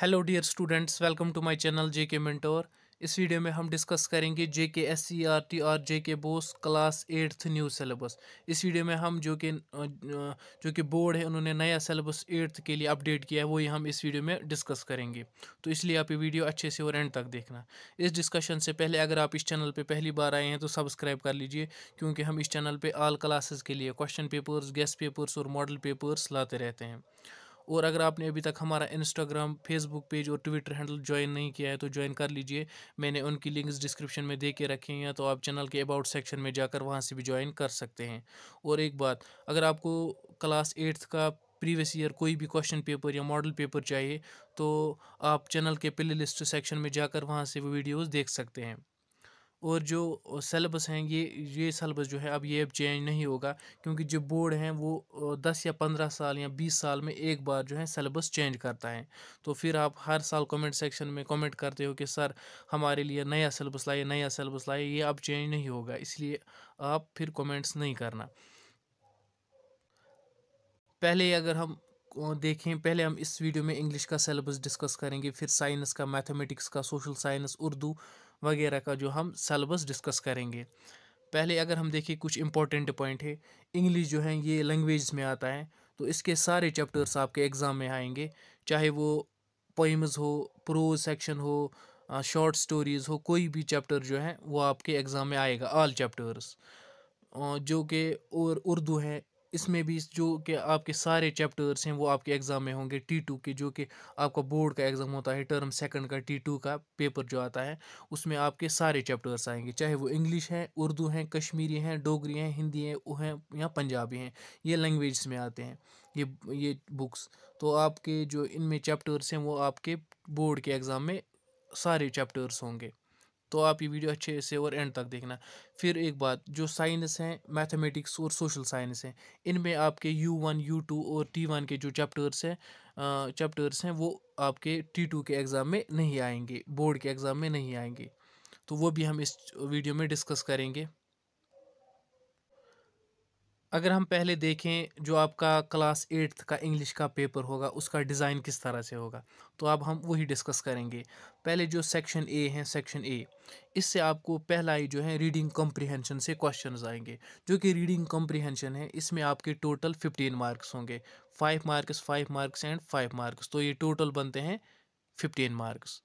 Hello dear students welcome to my channel J K mentor इस video में हम discuss करेंगे जे के एस सी आर टी और J K BOSE class eighth new syllabus इस video में हम जो कि जो कि बोर्ड है उन्होंने नया सिलेबस एट्थ के लिए अपडेट किया है वही हम इस वीडियो में डिस्कस करेंगे तो इसलिए आप ये वीडियो अच्छे से और एंड तक देखना इस डिस्कशन से पहले अगर आप इस चैनल पर पहली बार आए हैं तो सब्सक्राइब कर लीजिए क्योंकि हम इस चैनल पर आल क्लासेस के लिए क्वेश्चन पेपर्स गेस्ट पेपर्स और मॉडल पेपर्स लाते रहते हैं और अगर आपने अभी तक हमारा इंस्टाग्राम फेसबुक पेज और ट्विटर हैंडल ज्वाइन नहीं किया है तो ज्वाइन कर लीजिए मैंने उनकी लिंक्स डिस्क्रिप्शन में दे के रखे हैं तो आप चैनल के अबाउट सेक्शन में जाकर वहाँ से भी ज्वाइन कर सकते हैं और एक बात अगर आपको क्लास एट्थ का प्रीवियस ईयर कोई भी क्वेश्चन पेपर या मॉडल पेपर चाहिए तो आप चैनल के प्ले लिस्ट सेक्शन में जाकर वहाँ से वो वीडियोज़ देख सकते हैं और जो सेलेबस हैं ये ये सेलेबस जो है अब ये अब चेंज नहीं होगा क्योंकि जो बोर्ड हैं वो दस या पंद्रह साल या बीस साल में एक बार जो है सेलेबस चेंज करता है तो फिर आप हर साल कमेंट सेक्शन में कमेंट करते हो कि सर हमारे लिए नया सेलेबस लाइए नया सेलेबस लाइए ये अब चेंज नहीं होगा इसलिए आप फिर कमेंट्स नहीं करना पहले अगर हम देखें पहले हम इस वीडियो में इंग्लिश का सेलेबस डिस्कस करेंगे फिर साइंस का मैथमेटिक्स का सोशल साइंस उर्दू वगैरह का जो हम सलेबस डिस्कस करेंगे पहले अगर हम देखें कुछ इंपॉर्टेंट पॉइंट है इंग्लिश जो है ये लैंग्वेज में आता है तो इसके सारे चैप्टर्स आपके एग्ज़ाम में आएंगे चाहे वो पोइम्स हो प्रोज सेक्शन हो शॉर्ट स्टोरीज़ हो कोई भी चैप्टर जो है वो आपके एग्ज़ाम में आएगा ऑल चैप्टर्स जो कि और उर्दू है इसमें भी जो कि आपके सारे चैप्टर्स हैं वो आपके एग्ज़ाम में होंगे टी टू के जो कि आपका बोर्ड का एग्ज़ाम होता है टर्म सेकंड का टी टू का पेपर जो आता है उसमें आपके सारे चैप्टर्स आएंगे चाहे वो इंग्लिश हैं उर्दू हैं कश्मीरी हैं डोगरी हैं हिंदी हैं वो हैं या पंजाबी हैं ये लैंग्वेज में आते हैं ये ये बुक्स तो आपके जो इनमें चैप्टर्स हैं वो आपके बोर्ड के एग्ज़ाम में सारे चैप्टर्स होंगे तो आप ये वीडियो अच्छे से और एंड तक देखना फिर एक बात जो साइंस हैं मैथमेटिक्स और सोशल साइंस हैं इनमें आपके यू वन यू टू और टी वन के जो चैप्टर्स हैं चैप्टर्स हैं वो आपके टी टू के एग्ज़ाम में नहीं आएंगे बोर्ड के एग्ज़ाम में नहीं आएंगे तो वो भी हम इस वीडियो में डिस्कस करेंगे अगर हम पहले देखें जो आपका क्लास एट्थ का इंग्लिश का पेपर होगा उसका डिज़ाइन किस तरह से होगा तो अब हम वही डिस्कस करेंगे पहले जो सेक्शन ए है सेक्शन ए इससे आपको पहला ही जो है रीडिंग कॉम्प्रीहेंशन से क्वेश्चंस आएंगे जो कि रीडिंग कॉम्प्रीहेंशन है इसमें आपके टोटल फिफ्टीन मार्क्स होंगे five marks five marks and five marks तो ये टोटल बनते हैं फिफ्टीन मार्क्स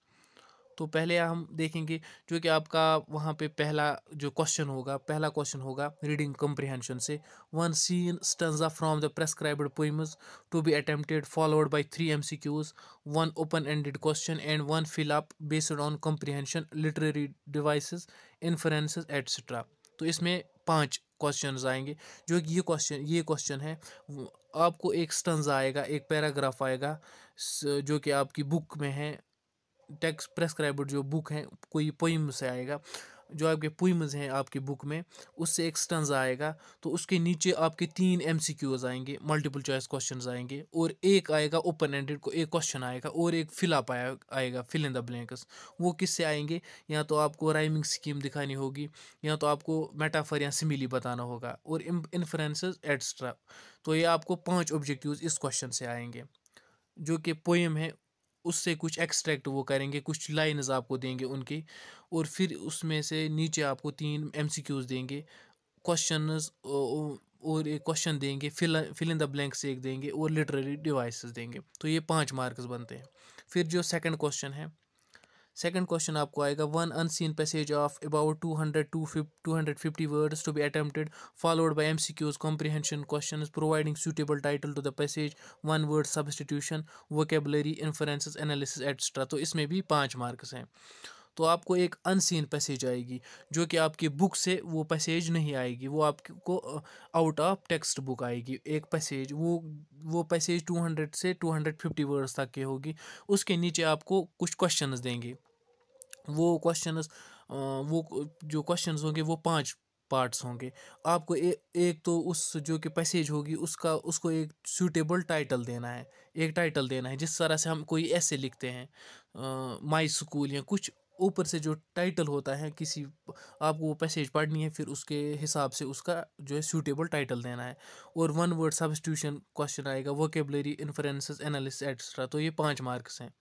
तो पहले हम देखेंगे जो कि आपका वहाँ पे पहला जो क्वेश्चन होगा पहला क्वेश्चन होगा रीडिंग कम्प्रीहेंशन से one seen stanza from the prescribed poems to be attempted followed by three M C Qs one open ended question and one fill up based on comprehension literary devices inference etcetera तो इसमें पाँच question आएंगे जो कि ये question ये question है आपको एक स्टंज आएगा एक पैराग्राफ आएगा जो कि आपकी बुक में है टेक्स प्रेस्क्राइब्ड जो बुक हैं कोई पोइम से आएगा जो आपके पोइम्स हैं आपकी बुक में उससे एक स्टंजा आएगा तो उसके नीचे आपके तीन एम सी क्यूज़ आएंगे मल्टीपल चॉइस क्वेश्चन आएंगे और एक आएगा ओपन एंडेड को एक क्वेश्चन आएगा और एक फिल अप आए, आएगा फिल इन द ब्लैंक्स वो किससे आएंगे या तो आपको राइमिंग स्कीम दिखानी होगी या तो आपको मेटाफर या सिमिली बताना होगा और इन्फ्रेंसेज एट्सट्रा तो ये आपको पाँच ऑब्जेक्टिव इस क्वेश्चन से आएंगे जो कि पोइम है उससे कुछ एक्सट्रैक्ट वो करेंगे कुछ लाइन्स आपको देंगे उनके और फिर उसमें से नीचे आपको तीन एमसीक्यूज देंगे क्वेश्चंस और एक क्वेश्चन देंगे fill fill in the blanks एक देंगे और लिटरेरी डिवाइसेस देंगे तो ये पाँच मार्क्स बनते हैं फिर जो सेकंड क्वेश्चन है सेकंड क्वेश्चन आपको आएगा one unseen passage of about two hundred to two hundred fifty words to be attempted followed by M C Qs question providing suitable title to the passage one word substitution vocabulary inferences analysis etcetera तो इसमें भी पाँच marks हैं तो आपको एक unseen passage आएगी जो कि आपकी बुक से वो पैसेज नहीं आएगी वो आपको आउट ऑफ टेक्स्ट बुक आएगी एक पैसेज वो वो पैसेज 200 से 250 वर्ड्स तक की होगी उसके नीचे आपको कुछ क्वेश्चंस देंगे वो क्वेश्चंस वो जो क्वेश्चंस होंगे वो पांच पार्ट्स होंगे आपको ए, एक तो उस जो कि पैसेज होगी उसका उसको एक सूटेबल टाइटल देना है एक टाइटल देना है जिस तरह से हम कोई ऐसे लिखते हैं माई स्कूल या कुछ ऊपर से जो टाइटल होता है किसी आपको वो पैसेज पढ़नी है फिर उसके हिसाब से उसका जो है सूटेबल टाइटल देना है और वन वर्ड सब्सटीट्यूशन क्वेश्चन आएगा वोकेबलरी इन्फ्रेंसेस एनालिस एट्सट्रा तो ये पाँच मार्क्स हैं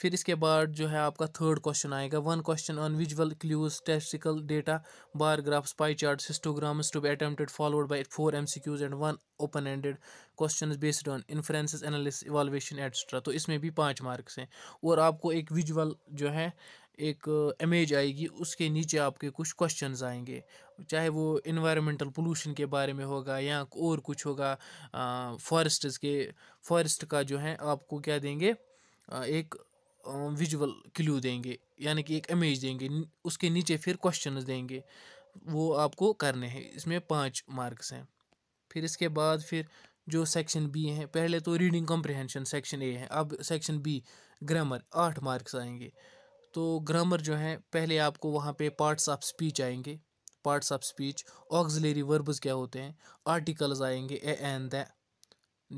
फिर इसके बाद जो है आपका थर्ड क्वेश्चन आएगा one question on visual clues textual data bar graphs pie chart histograms to be attempted followed by four M C Qs and one open ended question based on inferences analysis evaluation etcetera तो इसमें भी पाँच marks हैं और आपको एक visual जो है एक इमेज आएगी उसके नीचे आपके कुछ क्वेश्चंस आएंगे चाहे वो इन्वायरमेंटल पोलूशन के बारे में होगा या और कुछ होगा फॉरेस्ट के फॉरेस्ट का जो है आपको क्या देंगे आ, एक विजुअल क्ल्यू देंगे यानी कि एक इमेज देंगे उसके नीचे फिर क्वेश्चंस देंगे वो आपको करने हैं इसमें पाँच मार्क्स हैं फिर इसके बाद फिर जो सेक्शन बी हैं पहले तो रीडिंग कॉम्प्रिहेंशन सेक्शन ए है अब सेक्शन बी ग्रामर आठ मार्क्स आएंगे तो ग्रामर जो है पहले आपको वहाँ पे पार्ट्स ऑफ स्पीच आएंगे parts of speech auxiliary verbs क्या होते हैं आर्टिकल्स आएंगे ए एंड द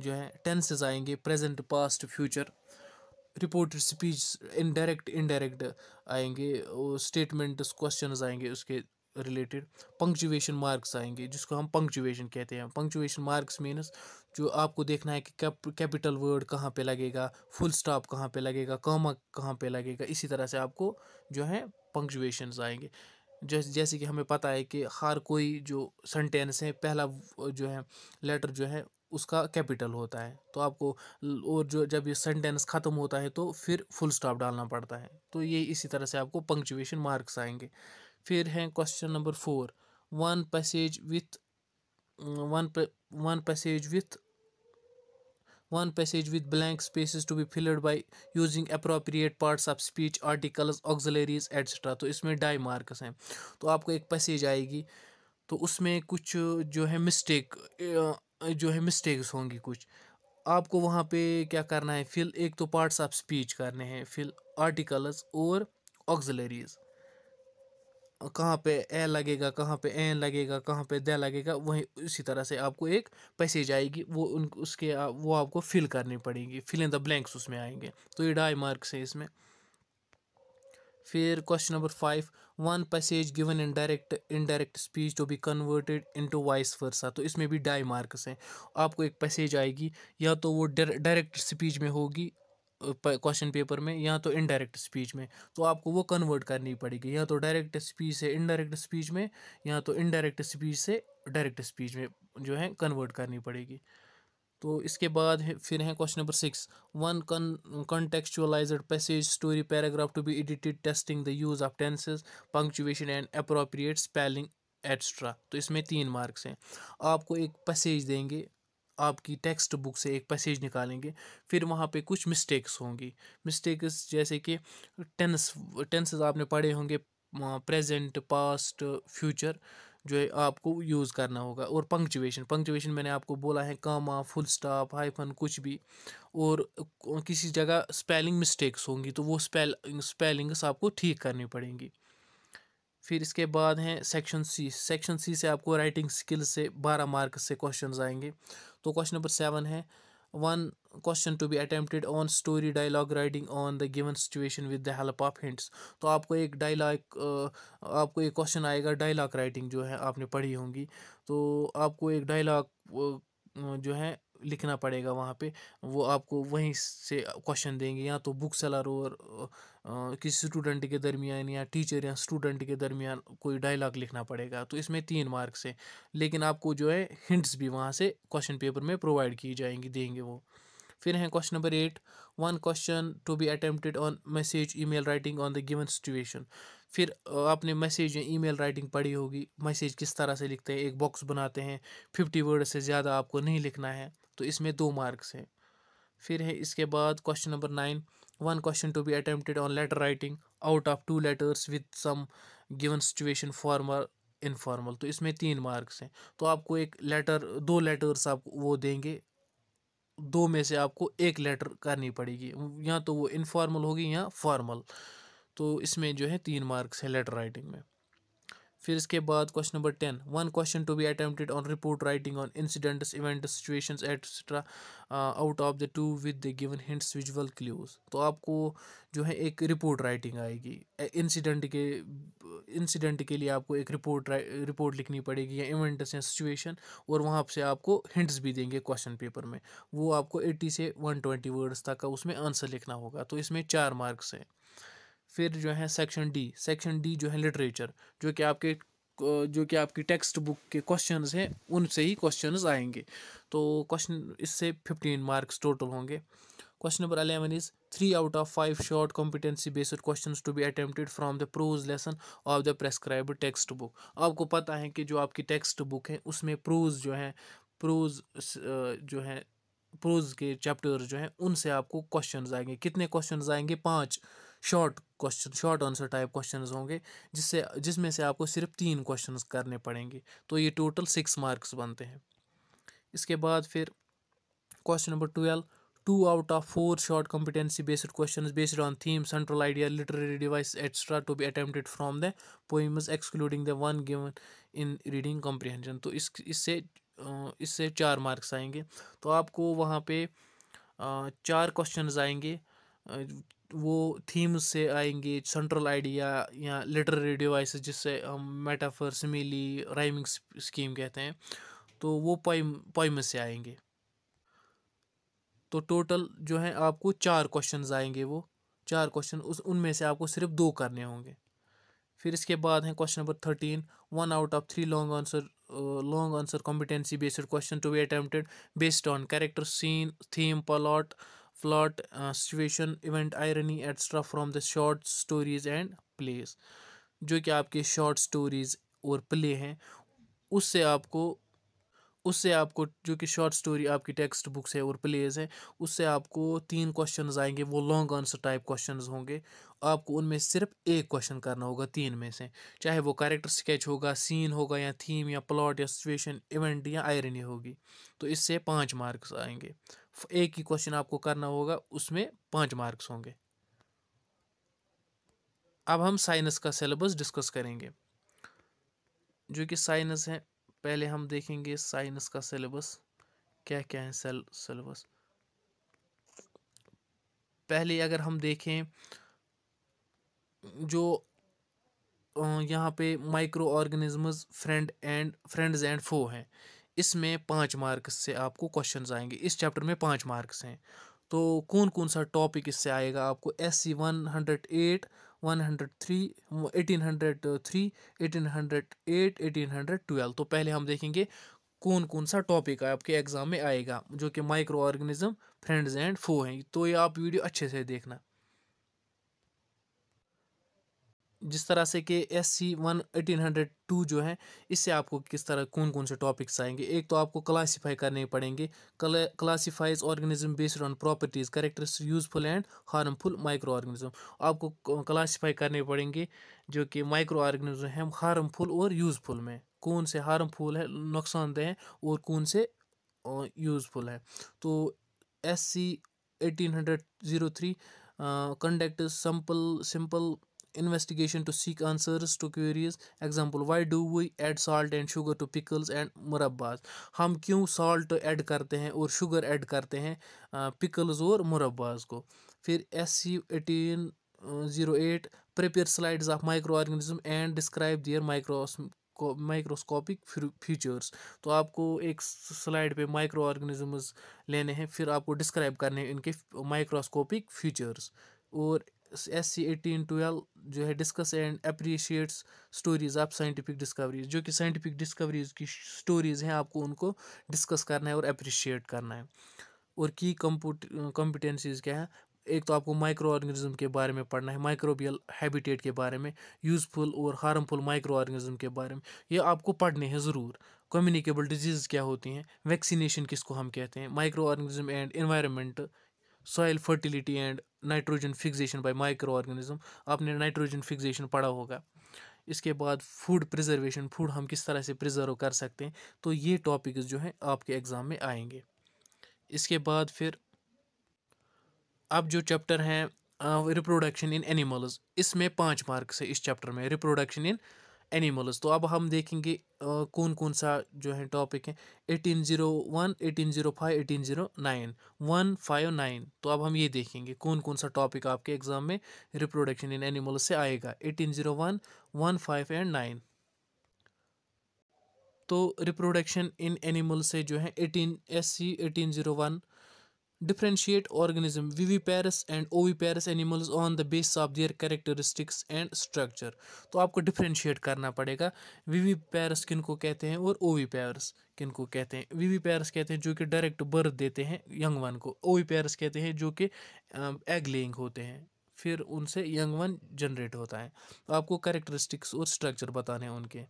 जो है टेंसेज आएंगे present past future reported speech indirect indirect आएंगे स्टेटमेंट्स क्वेश्चंस आएंगे उसके रिलेटेड पंक्चुएशन मार्क्स आएंगे जिसको हम पंक्चुएशन कहते हैं पंक्चुएशन मार्क्स मीनस जो आपको देखना है कि कैपिटल वर्ड कहाँ पे लगेगा फुल स्टॉप कहाँ पे लगेगा कॉमा कहाँ पे लगेगा इसी तरह से आपको जो है पंक्चुएशन आएंगे जैसे जैसे कि हमें पता है कि हर कोई जो सेंटेंस है पहला जो है लेटर जो है उसका कैपिटल होता है तो आपको और जो जब ये सेंटेंस ख़त्म होता है तो फिर फुल स्टॉप डालना पड़ता है तो ये इसी तरह से आपको पंक्चुएशन मार्क्स आएंगे फिर हैं question number four one passage with one one passage with one passage with blank spaces to be filled by using appropriate parts of speech articles auxiliaries etcetera तो इसमें डाई मार्क्स हैं तो आपको एक passage आएगी तो उसमें कुछ जो है मिस्टेक जो है मिस्टेक्स होंगी कुछ आपको वहाँ पे क्या करना है फिल एक तो पार्ट्स ऑफ स्पीच करने हैं फिल आर्टिकल्स और ऑक्जिलरीज़ कहाँ पे ए लगेगा कहाँ पे एन लगेगा कहाँ पे द लगेगा वहीं उसी तरह से आपको एक पैसेज आएगी वो उन उसके आ, वो आपको फिल करनी पड़ेगी फिल इन द ब्लैंक्स उसमें आएंगे तो ये ढाई मार्क्स हैं इसमें फिर question number five one passage given in direct indirect speech to be converted into vice versa तो इसमें भी डाई मार्क्स हैं आपको एक पैसेज आएगी या तो वो डायरेक्ट स्पीच में होगी क्वेश्चन पेपर में या तो इनडायरेक्ट स्पीच में तो आपको वो कन्वर्ट करनी पड़ेगी या तो डायरेक्ट स्पीच से इनडायरेक्ट स्पीच में या तो इनडायरेक्ट स्पीच से डायरेक्ट स्पीच में जो है कन्वर्ट करनी पड़ेगी तो इसके बाद है, फिर है question number six one con contextualise passage story paragraph to be edited testing the use of tenses punctuation and appropriate spelling etcetera तो इसमें तीन मार्क्स हैं आपको एक पैसेज देंगे आपकी टेक्स्ट बुक से एक पैसेज निकालेंगे फिर वहाँ पे कुछ मिस्टेक्स होंगी मिस्टेक्स जैसे कि टेंस टेंसेस आपने पढ़े होंगे प्रेजेंट पास्ट फ्यूचर जो है आपको यूज़ करना होगा और पंक्चुएशन पंक्चुएशन मैंने आपको बोला है कामा फुल स्टॉप हाइफन कुछ भी और किसी जगह स्पेलिंग मिस्टेक्स होंगी तो वो स्पेल स्पेलिंग्स आपको ठीक करनी पड़ेंगी फिर इसके बाद हैं सेक्शन सी सेक्शन सी से आपको राइटिंग स्किल से बारह मार्क्स से क्वेश्चन आएंगे तो क्वेश्चन नंबर सेवन है one question to be attempted on story dialogue writing on the given situation with the help of hints तो आपको एक डायलॉग आपको एक क्वेश्चन आएगा डायलॉग राइटिंग जो है आपने पढ़ी होंगी तो आपको एक डायलॉग जो है लिखना पड़ेगा वहाँ पे वो आपको वहीं से क्वेश्चन देंगे या तो बुक सेलर और किसी स्टूडेंट के दरमियान या टीचर या स्टूडेंट के दरमियान कोई डायलॉग लिखना पड़ेगा तो इसमें तीन मार्क्स है लेकिन आपको जो है हिंट्स भी वहाँ से क्वेश्चन पेपर में प्रोवाइड की जाएंगी देंगे वो फिर हैं question number eight one question to be attempted on message email writing on the given situation फिर आपने मैसेज या ईमेल राइटिंग पढ़ी होगी मैसेज किस तरह से लिखते हैं एक बॉक्स बनाते हैं फिफ्टी वर्ड से ज़्यादा आपको नहीं लिखना है तो इसमें दो मार्क्स हैं फिर है इसके बाद question number nine one question to be attempted on letter writing out of two letters with some given situation formal informal तो इसमें तीन marks हैं तो आपको एक letter दो letters आप वो देंगे दो में से आपको एक letter करनी पड़ेगी या तो वो informal होगी या formal तो इसमें जो है तीन marks हैं letter writing में फिर इसके बाद question number ten one question to be attempted on report writing on incidents event situations etcetera out of the two with the given hints visual clues तो आपको जो है एक रिपोर्ट राइटिंग आएगी इंसिडेंट के इंसिडेंट के लिए आपको एक रिपोर्ट रिपोर्ट लिखनी पड़ेगी या इवेंट्स या सिचुएशन और वहाँ से आपको हिंट्स भी देंगे क्वेश्चन पेपर में वो आपको एट्टी से वन ट्वेंटी वर्ड्स तक का उसमें आंसर लिखना होगा तो इसमें चार मार्क्स हैं फिर जो है सेक्शन डी सेक्शन डी जो है लिटरेचर जो कि आपके जो कि आपकी टेक्स्ट बुक के क्वेश्चन हैं उनसे ही क्वेश्चन आएंगे तो क्वेश्चन इससे फिफ्टीन मार्क्स टोटल होंगे question number eleven is three out of five short competency based question to be attempted from the prose lesson of the prescribe textbook आपको पता है कि जो आपकी टेक्स्ट बुक है उसमें प्रोज जो है प्रोज जो है प्रोज के चैप्टर्स जो हैं उनसे आपको क्वेश्चन आएंगे कितने क्वेश्चन आएंगे पाँच short question short answer type question होंगे जिससे जिसमें से आपको सिर्फ तीन क्वेश्चन करने पड़ेंगे तो ये टोटल सिक्स मार्क्स बनते हैं इसके बाद फिर question number twelve two out of four short competency based question based on theme central idea literary device extra to be attempted from the poems excluding the one given in reading comprehension तो इस इससे इससे चार marks आएंगे तो आपको वहाँ पे चार क्वेश्चन आएंगे वो थीम्स से आएंगे सेंट्रल आइडिया या लिटरेरी डिवाइस जिससे हम मेटाफर सिमिली राइमिंग स्कीम कहते हैं तो वो पॉइम पॉइम से आएंगे तो टोटल जो है आपको चार क्वेश्चन आएंगे वो चार क्वेश्चन उस उनमें से आपको सिर्फ दो करने होंगे फिर इसके बाद हैं question number thirteen one out of three long answer long answer competency based question to be attempted based on character scene theme plot plot uh, situation event irony etc from the short stories and plays जो कि आपके short stories और play हैं उससे आपको उससे आपको जो कि शॉर्ट स्टोरी आपकी टेक्स्ट बुक्स है और प्लेज हैं उससे आपको तीन क्वेश्चंस आएंगे वो लॉन्ग आंसर टाइप क्वेश्चंस होंगे आपको उनमें सिर्फ एक क्वेश्चन करना होगा तीन में से चाहे वो कैरेक्टर स्केच होगा सीन होगा या थीम या प्लॉट या सिचुएशन इवेंट या आयरनी होगी तो इससे पाँच मार्क्स आएंगे एक ही क्वेश्चन आपको करना होगा उसमें पाँच मार्क्स होंगे अब हम साइंस का सिलेबस डिस्कस करेंगे जो कि साइंस है पहले हम देखेंगे साइंस का सिलेबस क्या क्या है सेल सिलेबस पहले अगर हम देखें जो यहाँ पे microorganisms friend and friends and foe हैं इसमें पाँच मार्क्स से आपको क्वेश्चन आएंगे इस चैप्टर में पाँच मार्क्स हैं तो कौन कौन सा टॉपिक इससे आएगा आपको S C one hundred eight one hundred three eighteen hundred three eighteen hundred eight eighteen hundred twelve तो पहले हम देखेंगे कौन कौन सा टॉपिक आपके एग्ज़ाम में आएगा जो कि microorganism friends and foe हैं तो ये आप वीडियो अच्छे से देखना जिस तरह से कि S C one eighteen hundred two जो है इससे आपको किस तरह कौन कौन से टॉपिक्स आएंगे एक तो आपको क्लासीफाई करने पड़ेंगे classifies organism based on properties characters useful and harmful microorganism आपको क्लासीफाई करने पड़ेंगे जो कि माइक्रो ऑर्गेनिज्म हैं हार्मफुल और यूज़फुल में कौन से हार्मफुल है नुकसानदेह हैं और कौन से यूज़फुल है तो S C eighteen hundred zero three conduct simple simple investigation to seek answers to queries example why do we add salt and sugar to pickles and murabbas हम क्यों salt add करते हैं और शुगर add करते हैं pickles और मुरब्बाज को फिर S C eighteen zero eight prepare slides of micro microorganism and describe their micros microscopic features तो आपको एक स्लाइड पे माइक्रो ऑर्गेनिजम्स लेने हैं फिर आपको डिस्क्राइब करने हैं इनके माइक्रोस्कोपिक फीचर्स और एस सी एटीन ट्वेल्व जो है डिस्कस एंड अप्रीशिएट्स स्टोरीज़ आप साइंटिफिक डिस्कवरीज जो कि साइंटिफिक डिस्कवरीज की स्टोरीज़ हैं आपको उनको डिस्कस करना है और अप्रिशिएट करना है और की कॉम्पिटेंसीज़ क्या है एक तो आपको माइक्रो ऑर्गेनिज्म के बारे में पढ़ना है माइक्रोबियल हैबिटेट के बारे में यूज़फुल और हार्मफुल माइक्रो ऑर्गेनिज्म के बारे में ये आपको पढ़ने हैं ज़रूर कम्युनिकेबल डिजीज़ क्या होती हैं वैक्सीनेशन किसको हम कहते हैं microorganism and environment soil fertility and nitrogen fixation by microorganism आपने नाइट्रोजन फिक्सेशन पढ़ा होगा इसके बाद फूड प्रिजर्वेशन फूड हम किस तरह से प्रिजर्व कर सकते हैं तो ये टॉपिक्स जो हैं आपके एग्ज़ाम में आएंगे इसके बाद फिर अब जो चैप्टर हैं रिप्रोडक्शन इन एनिमल्स इसमें पाँच मार्क्स है इस चैप्टर में रिप्रोडक्शन इन एनिमल्स तो अब हम देखेंगे कौन कौन सा जो है टॉपिक है eighteen zero one eighteen zero five eighteen zero nine one five nine तो अब हम ये देखेंगे कौन कौन सा टॉपिक आपके एग्ज़ाम में रिप्रोडक्शन इन एनिमल्स से आएगा eighteen zero one one five and nine तो रिप्रोडक्शन इन एनिमल से जो है eighteen S C eighteen zero one Differentiate organism viviparous and oviparous animals on the basis of their characteristics and structure. तो आपको differentiate करना पड़ेगा viviparous किन को कहते हैं और oviparous किन को कहते हैं viviparous कहते हैं जो कि direct birth देते हैं young one को oviparous कहते हैं जो कि egg laying होते हैं फिर उनसे young one generate होता है तो आपको characteristics और structure बताने हैं उनके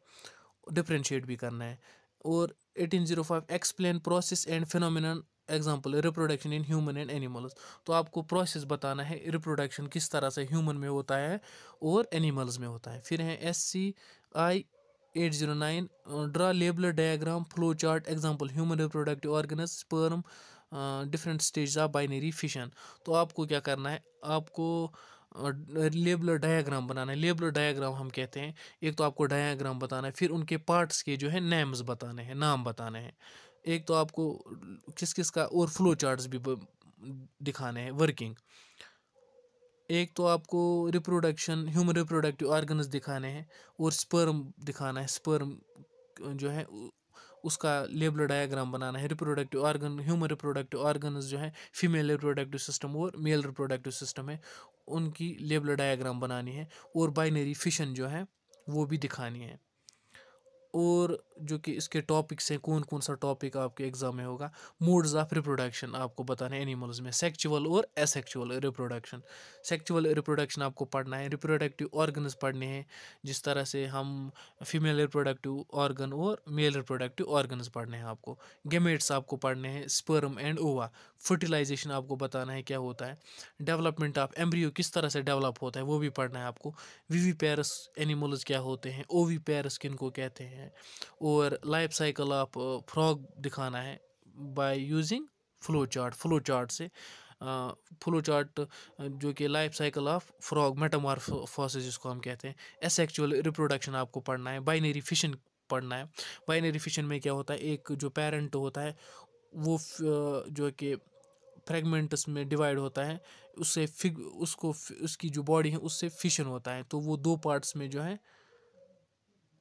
differentiate भी करना है और 1805 zero five explain process and phenomenon example reproduction in human and animals तो आपको प्रोसेस बताना है रिप्रोडक्शन किस तरह से ह्यूमन में होता है और एनिमल्स में होता है फिर है S C I eight zero nine draw labelled diagram flow chart example human reproductive organs sperm different stage of binary fission तो आपको क्या करना है आपको लेबलर डायग्राम बनाना है लेबलर डायग्राम हम कहते हैं एक तो आपको डायग्राम बताना है फिर उनके पार्ट्स के जो है नेम्स बताने हैं नाम बताने हैं एक तो आपको किस किस का और फ्लो चार्ट्स भी दिखाने हैं वर्किंग एक तो आपको रिप्रोडक्शन ह्यूमन रिप्रोडक्टिव ऑर्गन्स दिखाने हैं और स्पर्म दिखाना है स्पर्म जो है उसका लेबल डायग्राम बनाना है reproductive organ human reproductive organs जो है फीमेल रिप्रोडक्टिव सिस्टम और मेल रिप्रोडक्टिव सिस्टम है उनकी लेबल डायग्राम बनानी है और बाइनरी फिशन जो है वो भी दिखानी है और जो कि इसके टॉपिक्स हैं कौन कौन सा टॉपिक आपके एग्ज़ाम में होगा मोड्स ऑफ रिप्रोडक्शन आपको बताना है एनिमल्स में सेक्चुअल और एसेक्चुअल रिप्रोडक्शन सेक्चुअल रिप्रोडक्शन आपको पढ़ना है रिप्रोडक्टिव ऑर्गन्स पढ़ने हैं जिस तरह से हम फीमेल रिप्रोडक्टिव ऑर्गन और मेल रिप्रोडक्टिव ऑर्गन्स पढ़ने हैं आपको गेमेट्स आपको पढ़ने हैं स्पर्म एंड ओवा फर्टिलाइजेशन आपको बताना है क्या होता है डेवलपमेंट ऑफ एम्ब्रियो किस तरह से डेवलप होता है वो भी पढ़ना है आपको वीवी पैरस एनिमल्स क्या होते हैं ओवी पैरस किन को कहते हैं और लाइफ साइकिल ऑफ फ्रॉग दिखाना है by using flow chart flow chart से फ्लो चार्ट जो कि life cycle of frog metamorphosis जिसको हम कहते हैं एस एक्चुअल रिप्रोडक्शन आपको पढ़ना है बाइनरी फिशन पढ़ना है बाइनरी फिशन में क्या होता है एक जो पेरेंट होता है वो जो कि फ्रेगमेंट्स में डिवाइड होता है उससे फिग उसको उसकी जो बॉडी है उससे फिशन होता है तो वो दो पार्ट्स में जो है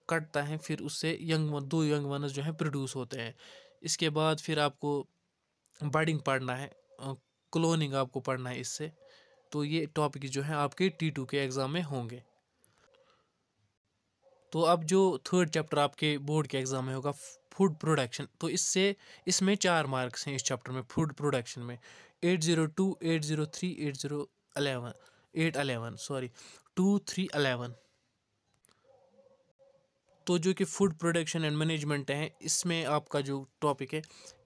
कटता है फिर उससे यंग वन दो यंग वनस जो हैं प्रोड्यूस होते हैं इसके बाद फिर आपको बर्डिंग पढ़ना है क्लोनिंग आपको पढ़ना है इससे तो ये टॉपिक जो हैं आपके टी टू के एग्ज़ाम में होंगे तो अब जो थर्ड चैप्टर आपके बोर्ड के एग्ज़ाम में होगा फूड प्रोडक्शन तो इससे इसमें चार मार्क्स हैं इस चैप्टर में फूड प्रोडक्शन में eight zero two eight zero three eight zero eleven eight eleven sorry two three eleven तो जो कि फूड प्रोडक्शन एंड मैनेजमेंट है इसमें आपका जो टॉपिक है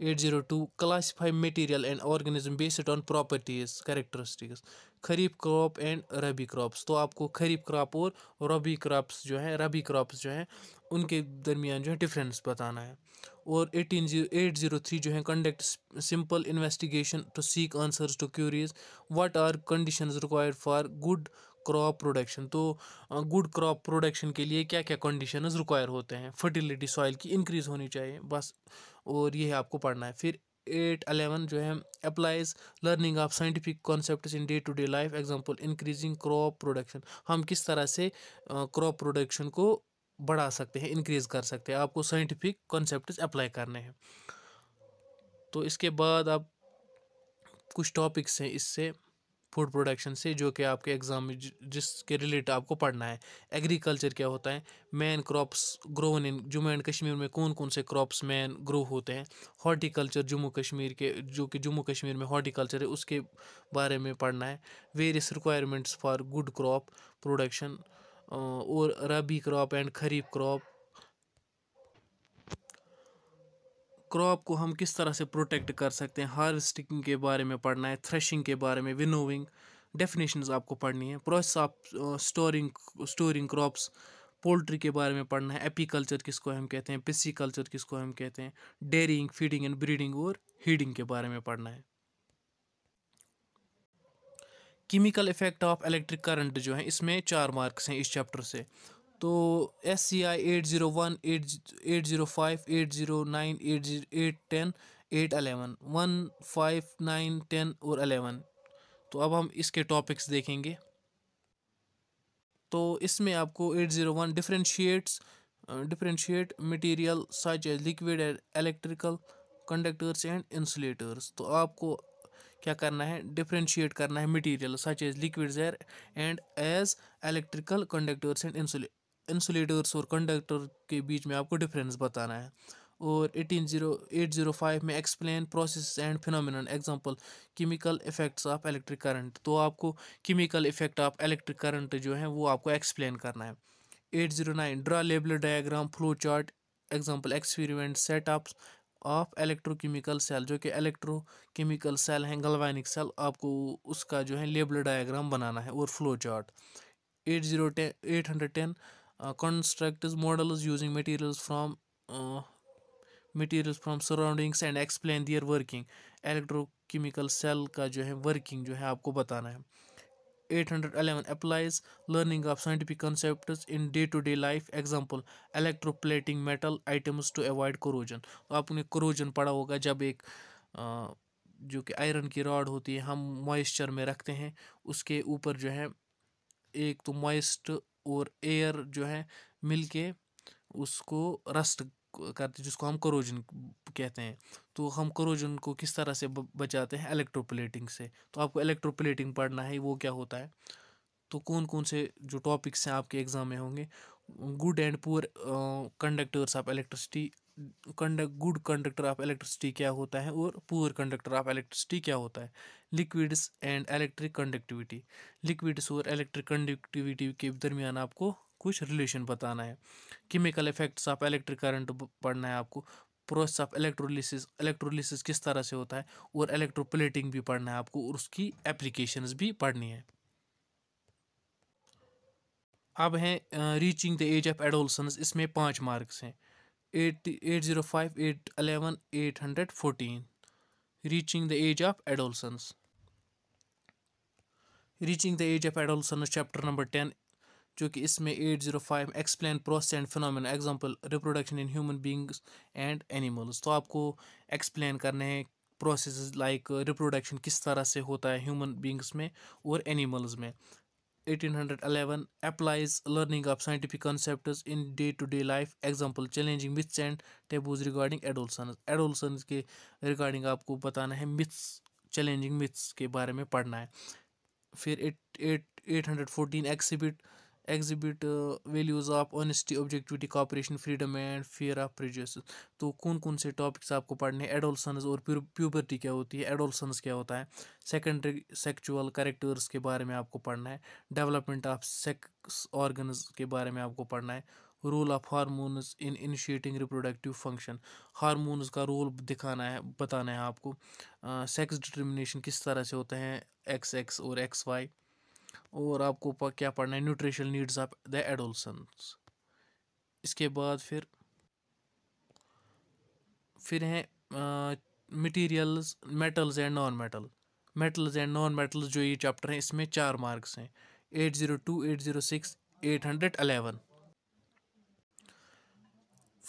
eight zero two classify material and organism based on properties characteristics kharif crop and rabi crops तो आपको खरीफ क्रॉप और रबी क्रॉप्स जो हैं रबी क्रॉप्स जो हैं उनके दरमियान जो है डिफरेंस बताना है और eighteen zero eight zero three जो है conduct simple investigation to seek answers to queries what are conditions required for good crop production तो गुड क्रॉप प्रोडक्शन के लिए क्या क्या कंडीशंस रिक्वायर होते हैं फर्टिलिटी सॉइल की इंक्रीज़ होनी चाहिए बस और ये आपको पढ़ना है फिर एट अलेवन जो है applies learning of scientific concept in day to day life example increasing crop production हम किस तरह से क्रॉप प्रोडक्शन को बढ़ा सकते हैं इंक्रीज़ कर सकते हैं आपको साइंटिफिक कॉन्सेप्ट अप्लाई करने हैं तो इसके बाद आप कुछ टॉपिक्स हैं इससे फूड प्रोडक्शन से जो कि आपके एग्ज़ाम में जिसके रिलेट आपको पढ़ना है एग्रीकल्चर क्या होता है main crops grown in Jammu and Kashmir में कौन कौन से क्रॉप्स मैन ग्रो होते हैं हॉर्टिकल्चर जम्मू कश्मीर के जो कि जम्मू कश्मीर में हॉर्टिकल्चर है उसके बारे में पढ़ना है various requirements for good crop production और rabi crop and kharif crop crop को हम किस तरह से प्रोटेक्ट कर सकते हैं हार्वेस्टिंग के बारे में पढ़ना है थ्रेशिंग के बारे में विनोविंग डेफिनेशंस आपको पढ़नी है process of storing storing crops poultry के बारे में पढ़ना है एपीकल्चर किसको हम कहते हैं पिसी कल्चर किसको हम कहते हैं डेयरिंग फीडिंग एंड ब्रीडिंग और हीडिंग के बारे में पढ़ना है chemical effect of electric current जो है इसमें चार मार्क्स हैं इस चैप्टर से तो S C I eight zero one eight eight zero five eight zero nine eight eight ten eight eleven one five nine ten और अलेवन तो अब हम इसके टॉपिक्स देखेंगे तो इसमें आपको eight zero one differentiates differentiate material such as liquid and electrical conductors and insulators तो आपको क्या करना है डिफ्रेंशिएट करना है material such as liquid air and as electrical conductors and insulate insulators और कंडक्टर के बीच में आपको डिफरेंस बताना है और eighteen zero eight zero five में explain process and phenomena example chemical effects of electric current तो आपको chemical effect of electric current जो है वो आपको एक्सप्लेन करना है eight zero nine draw label diagram flow chart example experiment setups of electrochemical cell जो कि इलेक्ट्रोकेमिकल सेल हैं गलवानिक सेल आपको उसका जो है लेबल डायाग्राम बनाना है और flow chart eight zero ten eight hundred ten construct his models using materials from uh, materials from surroundings and explain their working electrochemical cell ka jo hai working jo hai aapko batana hai 811 applies learning of scientific concepts in day to day life example electroplating metal items to avoid corrosion to aapne corrosion padha hoga jab ek जो कि iron की rod होती है हम moisture में रखते हैं उसके ऊपर जो है एक तो मॉइस्ट और एयर जो है मिल के उसको रस्ट करते जिसको हम करोजन कहते हैं तो हम करोजन को किस तरह से बचाते हैं इलेक्ट्रोप्लेटिंग से तो आपको इलेक्ट्रोप्लेटिंग पढ़ना है वो क्या होता है तो कौन कौन से जो टॉपिक्स हैं आपके एग्ज़ाम में होंगे good and poor conductors of electricity कंड गुड कंडक्टर ऑफ इलेक्ट्रिसिटी क्या होता है और पुअर कंडक्टर ऑफ इलेक्ट्रिसिटी क्या होता है liquids and electric conductivity liquids और इलेक्ट्रिक कंडक्टिविटी के दरमियान आपको कुछ रिलेशन बताना है chemical effects of electric current पढ़ना है आपको प्रोसेस ऑफ इलेक्ट्रोलिसिस इलेक्ट्रोलिसिस किस तरह से होता है और इलेक्ट्रोप्लेटिंग भी पढ़ना है आपको और उसकी एप्लीकेशन भी पढ़नी है अब हैं reaching the age of adolescence इसमें पाँच मार्क्स हैं eight eight zero five eight eleven eight hundred fourteen reaching the age of adolescence reaching the age of adolescence chapter number ten चूँकि इसमें eight zero five explain process and phenomena example reproduction in human beings and animals तो आपको explain करने हैं process like reproduction किस तरह से होता है ह्यूमन बींग्स में और एनिमल्स में 1811 applies learning of scientific concept in day to day life example challenging myths and taboos regarding adolescence adolescence के रिगार्डिंग आपको बताना है मिथ्स चैलेंजिंग मिथ्स के बारे में पढ़ना है फिर eight eight eight hundred fourteen exhibit values of honesty objectivity cooperation freedom and fear of prejudice तो कौन कौन से टॉपिक्स आपको पढ़ने हैं एडोलसन्स और प्यूबर्टी क्या होती है एडोलसन्स क्या होता है सेकेंडरी सेक्चुअल करेक्टर्स के बारे में आपको पढ़ना है डेवलपमेंट ऑफ सेक्स ऑर्गन्स के बारे में आपको पढ़ना है role of hormones in initiating reproductive function hormones का रोल दिखाना है बताना है आपको सेक्स uh, डिटर्मिनेशन किस तरह से होते हैं एक्स एक्स और एक्स वाई और आपको क्या पढ़ना है nutrition needs of the adolescence इसके बाद फिर फिर हैं materials metals and non metal metals and non metals जो ये चैप्टर हैं इसमें चार मार्क्स हैं eight zero two eight zero six eight hundred eleven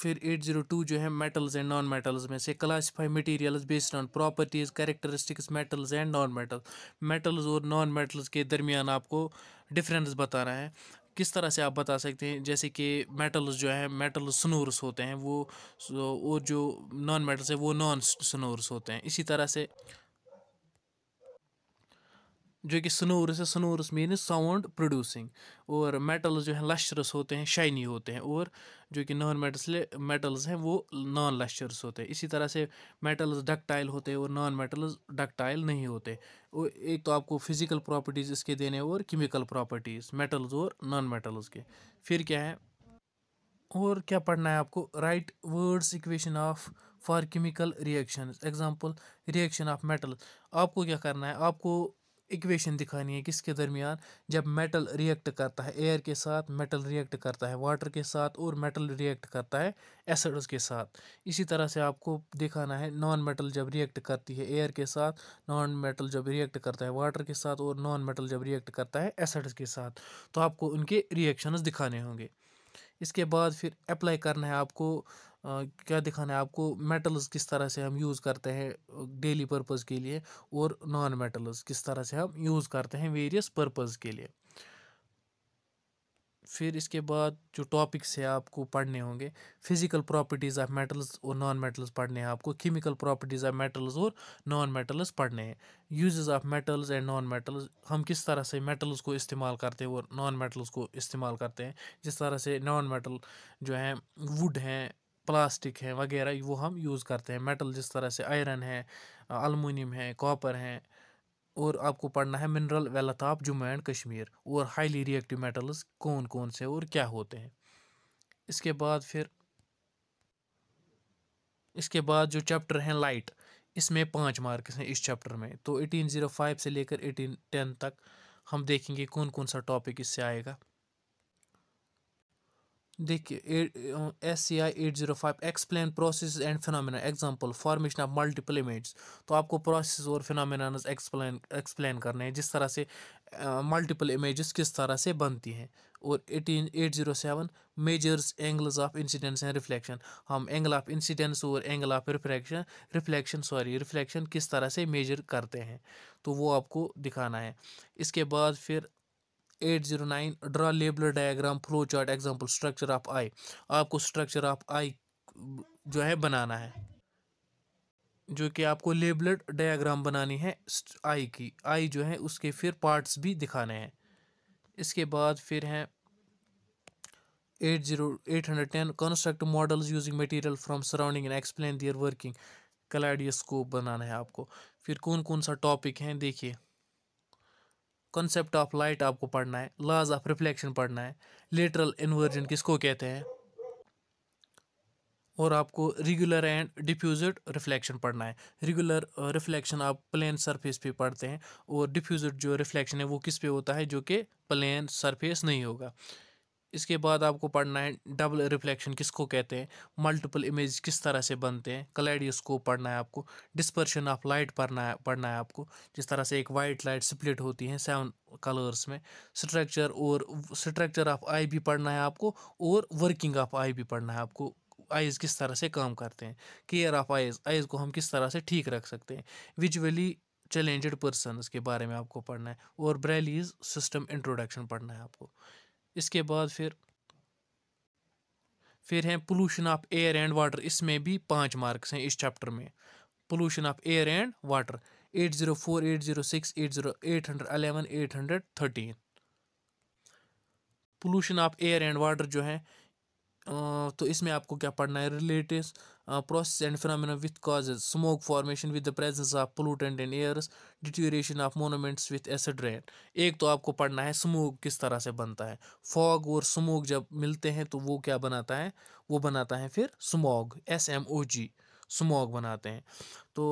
फिर 802 जो है मेटल्स एंड नॉन मेटल्स में से classify materials based on properties characteristics metals and non metals metals और नॉन मेटल्स के दरमियान आपको डिफरेंस बताना है किस तरह से आप बता सकते हैं जैसे कि मेटल्स जो है मेटल स्नोर्स होते हैं वो और जो नॉन मेटल्स है वो नॉन स्नोर्स होते हैं इसी तरह से जो कि सनूरस है सनूरस मीन साउंड प्रोड्यूसिंग और मेटल्स जो हैं लश्चरस होते हैं शाइनी होते हैं और जो कि नॉन मेटल्स मेटल्स हैं वो नॉन लश्चरस होते हैं इसी तरह से मेटल्स डक्टाइल होते हैं और नॉन मेटल्स डक्टाइल नहीं होते और एक तो आपको फिज़िकल प्रॉपर्टीज़ इसके देने और केमिकल प्रॉपर्टीज़ मेटल्स और नॉन मेटल्स के फिर क्या है और क्या पढ़ना है आपको write words equation of for chemical reaction example reaction of metal आपको क्या करना है आपको इक्वेशन दिखानी है किसके दरमियान जब मेटल रिएक्ट करता है एयर के साथ मेटल रिएक्ट करता है वाटर के साथ और मेटल रिएक्ट करता है एसिड्स के साथ इसी तरह से आपको दिखाना है नॉन मेटल जब रिएक्ट करती है एयर के साथ नॉन मेटल जब रिएक्ट करता है वाटर के साथ और नॉन मेटल जब रिएक्ट करता है एसड्स के साथ तो आपको उनके रिएक्शन दिखाने होंगे इसके बाद फिर अप्लाई करना है आपको क्या दिखाना है आपको मेटल्स किस तरह से हम यूज़ करते हैं डेली पर्पज़ के लिए और नॉन मेटल्स किस तरह से हम यूज़ करते हैं वेरियस पर्पज़ के लिए फिर इसके बाद जो टॉपिक्स है आपको पढ़ने होंगे फिजिकल प्रॉपर्टीज़ ऑफ मेटल्स और नॉन मेटल्स पढ़ने हैं आपको केमिकल प्रॉपर्टीज़ ऑफ मेटल्स और नॉन मेटल्स पढ़ने हैं uses of metals and non metals हम किस तरह से मेटल्स को इस्तेमाल करते हैं और नॉन मेटल्स को इस्तेमाल करते हैं जिस तरह से नॉन मेटल जो हैं वुड हैं प्लास्टिक है वगैरह वो हम यूज़ करते हैं मेटल जिस तरह से आयरन है अलमिनियम है कॉपर है और आपको पढ़ना है mineral wealth of Jammu and Kashmir और हाईली रिएक्टिव मेटल्स कौन कौन से और क्या होते हैं इसके बाद फिर इसके बाद जो चैप्टर हैं लाइट इसमें पाँच मार्क्स हैं इस चैप्टर में तो एटीन ज़ीरो फाइव से लेकर एटीन टेन तक हम देखेंगे कौन कौन सा टॉपिक इससे आएगा देखिए S C I eight zero five explain process and phenomena example formation of multiple image तो आपको प्रोसेस और फिनोमिनाज एक्सप्लेन एक्सप्लेन करने हैं जिस तरह से मल्टीपल uh, इमेजेस किस तरह से बनती हैं और eighteen eight zero seven measures angles of incidence and reflection हम एंगल ऑफ इंसिडेंस और angle of reflection reflection sorry reflection किस तरह से मेजर करते हैं तो वो आपको दिखाना है इसके बाद फिर eight zero nine draw labelled diagram flow chart example structure of eye आपको स्ट्रक्चर ऑफ आई जो है बनाना है जो कि आपको लेबलेट डायग्राम बनानी है आई की आई जो है उसके फिर पार्ट्स भी दिखाने हैं इसके बाद फिर हैं eight zero eight hundred ten construct models using material from surrounding and explain their working kaleidoscope बनाना है आपको फिर कौन कौन सा टॉपिक है देखिए कॉन्सेप्ट ऑफ लाइट आपको पढ़ना है लॉज ऑफ रिफ्लेक्शन पढ़ना है लेटरल इन्वर्जन किसको कहते हैं और आपको रेगुलर एंड डिफ्यूजड रिफ्लेक्शन पढ़ना है रेगुलर रिफ्लेक्शन uh, आप प्लेन सरफेस पे पढ़ते हैं और डिफ्यूजड जो रिफ्लेक्शन है वो किस पे होता है जो कि प्लेन सरफेस नहीं होगा इसके बाद आपको पढ़ना है डबल रिफ्लेक्शन किसको कहते हैं मल्टीपल इमेज किस तरह से बनते हैं कलेडियोस्कोप पढ़ना है आपको डिस्पर्शन ऑफ लाइट पढ़ना है पढ़ना है आपको जिस तरह से एक वाइट लाइट स्प्लिट होती है सेवन कलर्स में स्ट्रक्चर और स्ट्रक्चर ऑफ आई भी पढ़ना है आपको और वर्किंग ऑफ आई भी पढ़ना है आपको आइज़ किस तरह से काम करते हैं केयर ऑफ आइज़ आइज़ को हम किस तरह से ठीक रख सकते हैं विजुअली चैलेंजड पर्सनस के बारे में आपको पढ़ना है और ब्रेलीज सिस्टम इंट्रोडक्शन पढ़ना है आपको इसके बाद फिर फिर हैं pollution of air and water इसमें भी पाँच मार्क्स हैं इस चैप्टर में pollution of air and water eight zero four eight zero six eight zero eight hundred eleven eight hundred thirteen pollution of air and water जो है तो इसमें आपको क्या पढ़ना है relative process and phenomena with causes smoke formation with the presence of pollutant and airs deterioration of monuments with acid rain एक तो आपको पढ़ना है स्मोक किस तरह से बनता है फॉग और स्मोक जब मिलते हैं तो वो क्या बनाता है वो बनाता है फिर smog S M O G smog बनाते हैं तो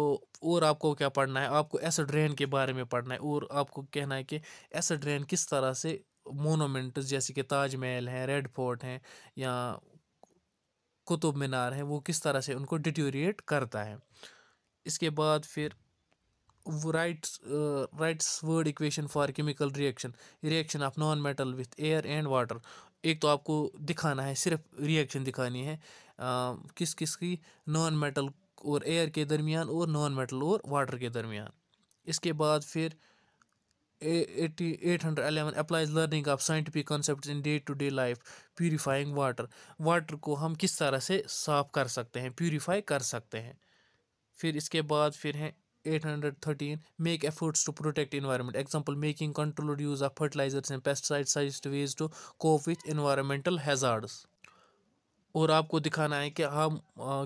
और आपको क्या पढ़ना है आपको एसिड रेन के बारे में पढ़ना है और आपको कहना है कि एसिड रेन किस तरह से मोनोमेंट्स जैसे कि ताजमहल हैं रेड फोर्ट हैं या कुतुब मीनार हैं वो किस तरह से उनको डिटोरीट करता है इसके बाद फिर writes writes word equation for chemical reaction reaction of non metal with air and water एक तो आपको दिखाना है सिर्फ रिएक्शन दिखानी है आ, किस किस की नॉन मेटल और एयर के दरमियान और नॉन मेटल और वाटर के दरमियान इसके बाद फिर eight hundred eleven applies learning of scientific concept in day to day life purifying water water को हम किस तरह से साफ कर सकते हैं प्योरीफाई कर सकते हैं फिर इसके बाद फिर हैं eight hundred thirteen make efforts to protect environment example making controlled use of fertilizers and pesticide such ways to cope with environmental hazards और आपको दिखाना है कि हम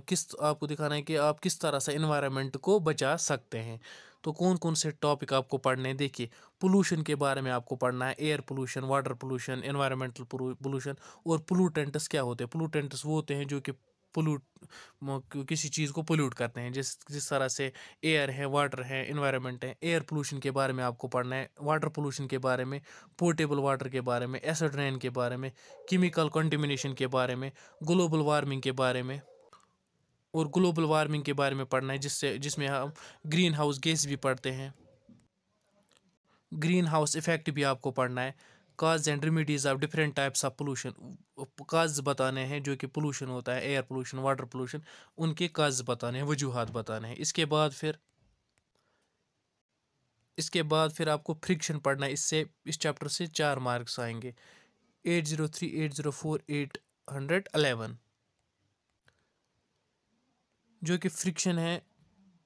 किस आपको दिखाना है कि आप किस तरह से इन्वायरमेंट को बचा सकते हैं तो कौन कौन से टॉपिक आपको पढ़ने हैं देखिए पोलूशन के बारे में आपको पढ़ना है air pollution water pollution environmental pollution और पोलूटेंट्स क्या होते हैं पोलूटेंट्स वो होते हैं जो कि पोलूट किसी चीज़ को पोल्यूट करते हैं जिस जिस तरह से एयर है वाटर है इन्वायरमेंट है एयर पोल्यूशन के बारे में आपको पढ़ना है वाटर पोल्यूशन के बारे में पोर्टेबल वाटर के बारे में एसिड रेन के बारे में केमिकल कंटेमिनेशन के बारे में ग्लोबल वार्मिंग के बारे में और ग्लोबल वार्मिंग के बारे में पढ़ना है जिससे जिसमें हम ग्रीन हाउस गैस भी पढ़ते हैं ग्रीन हाउस इफ़ेक्ट भी आपको पढ़ना है cause and remedies of different types of pollution cause बताने हैं जो कि पोलूशन होता है एयर पोलूशन वाटर पोलूशन उनके काज बताने हैं वजूहत बताने हैं इसके बाद फिर इसके बाद फिर आपको फ्रिक्शन पढ़ना है इससे इस चैप्टर से चार मार्क्स आएंगे eight zero three eight zero four eight hundred eleven जो कि फ्रिक्शन है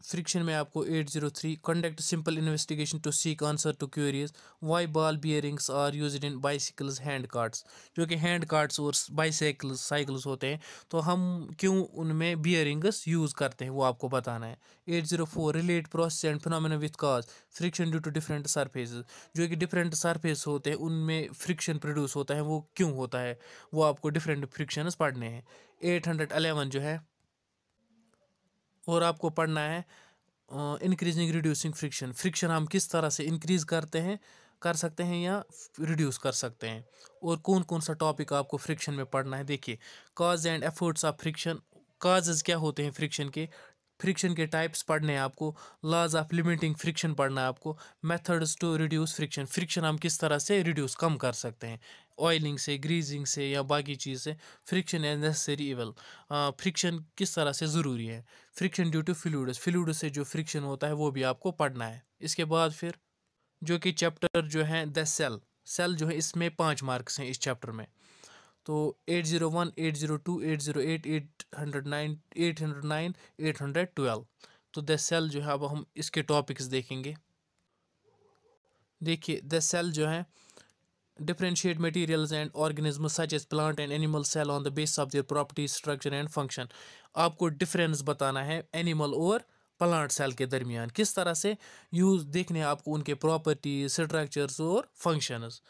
फ्रिक्शन में आपको eight zero three conduct simple investigation to seek answer to queries why ball bearings are use in bicycles hand carts जो कि hand cards और बाइसाइकल्स cycles होते हैं तो हम क्यों उनमें बियरिंग्स यूज़ करते हैं वो आपको बताना है eight zero four relate process and phenomena with cause friction due to different surface जो कि डिफरेंट सरफेस होते हैं उनमें फ्रिक्शन प्रोड्यूस होता है वो क्यों होता है वो आपको डिफरेंट फ्रिक्शनस पढ़ने हैं एट हंड्रेड अलेवन जो है और आपको पढ़ना है इंक्रीजिंग रिड्यूसिंग फ्रिक्शन फ्रिक्शन हम किस तरह से इंक्रीज़ करते हैं कर सकते हैं या रिड्यूस कर सकते हैं और कौन कौन सा टॉपिक आपको फ्रिक्शन में पढ़ना है देखिए cause and efforts of friction causes क्या होते हैं फ्रिक्शन के फ्रिक्शन के टाइप्स पढ़ने हैं आपको लॉज ऑफ लिमिटिंग फ्रिक्शन पढ़ना है आपको methods to reduce friction friction हम किस तरह से रिड्यूस कम कर सकते हैं ऑयलिंग से ग्रीजिंग से या बाकी चीज़ से friction as necessary evil friction किस तरह से ज़रूरी है friction due to fluids fluids से जो फ्रिक्शन होता है वो भी आपको पढ़ना है इसके बाद फिर जो कि चैप्टर जो है द सेल सेल जो है इसमें पाँच मार्क्स हैं इस चैप्टर में तो eight zero one eight zero two eight zero eight eight hundred nine eight hundred nine eight hundred twelve तो द सेल जो है अब हम इसके टॉपिक्स देखेंगे देखिए द सेल जो है differentiate materials and organism such as plant and animal cell on the base of their property structure and function आपको डिफरेंस बताना है एनिमल और प्लांट सेल के दरमियान किस तरह से यूज देखने हैं आपको उनके प्रॉपर्टीज स्ट्रक्चर्स और फंक्शंस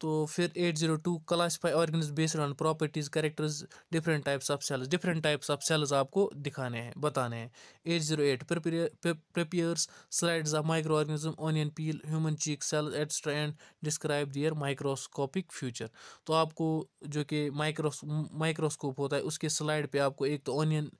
तो फिर eight zero two classify organisms based on properties characters different types of cells different types of cells आपको दिखाने हैं बताने हैं eight zero eight prepares slides of micro organism onion peel human cheek cells etcetera and describe their microscopic future तो आपको जो कि माइक्रोस microscope होता है उसके स्लाइड पर आपको एक तो ऑनियन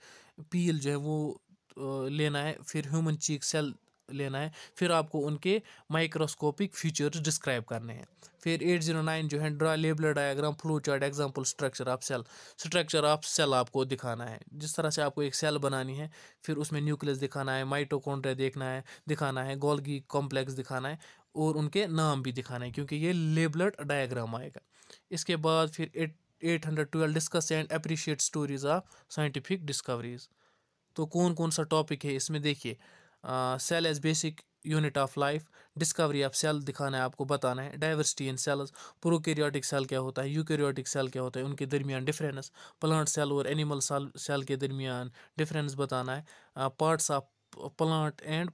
पील जो है वो लेना है फिर ह्यूमन चीक सेल लेना है फिर आपको उनके माइक्रोस्कोपिक फीचर्स डिस्क्राइब करने हैं फिर 809 जो है draw labelled diagram flow chart example structure of cell structure of cell आपको दिखाना है जिस तरह से आपको एक सेल बनानी है फिर उसमें न्यूक्लियस दिखाना है माइटोकॉन्ड्रिया देखना है दिखाना है गोल्गी कॉम्प्लेक्स दिखाना है और उनके नाम भी दिखाना है क्योंकि ये लेबलड डायग्राम आएगा इसके बाद फिर eight eight hundred twelve discuss and appreciate stories of scientific discoveries तो कौन कौन सा टॉपिक है इसमें देखिए cell as basic unit of life discovery of cell दिखाना है आपको बताना है diversity in cells prokaryotic cell क्या होता है यूकैरियोटिक सेल क्या होता है उनके दरमियान डिफरेंस प्लांट सेल और एनिमल सेल सेल के दरमियान डिफरेंस बताना है parts of plant and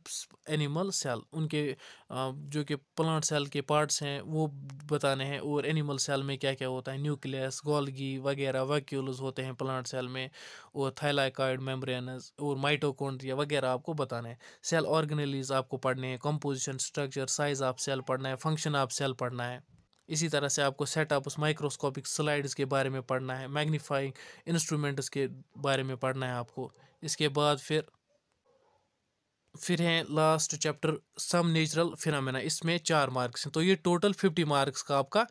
animal cell उनके जो कि प्लांट सेल के पार्ट्स हैं वो बताने हैं और एनिमल सेल में क्या क्या होता है न्यूक्लियस गोल्गी वगैरह वैक्यूल्स होते हैं प्लांट सेल में और थाइलाकॉइड मेम्ब्रेनस और माइटोकॉन्ड्रिया वगैरह आपको बताना है सेल ऑर्गेनलीज आपको पढ़ने हैं composition structure size of cell पढ़ना है फंक्शन ऑफ़ सेल पढ़ना है इसी तरह से आपको सेटअप्स माइक्रोस्कोपिक स्लाइड्स के बारे में पढ़ना है मैग्नीफाइंग इंस्ट्रूमेंट्स के बारे में पढ़ना है आपको इसके बाद फिर फिर हैं last chapter some natural phenomena इसमें चार मार्क्स हैं तो ये टोटल फिफ्टी मार्क्स का आपका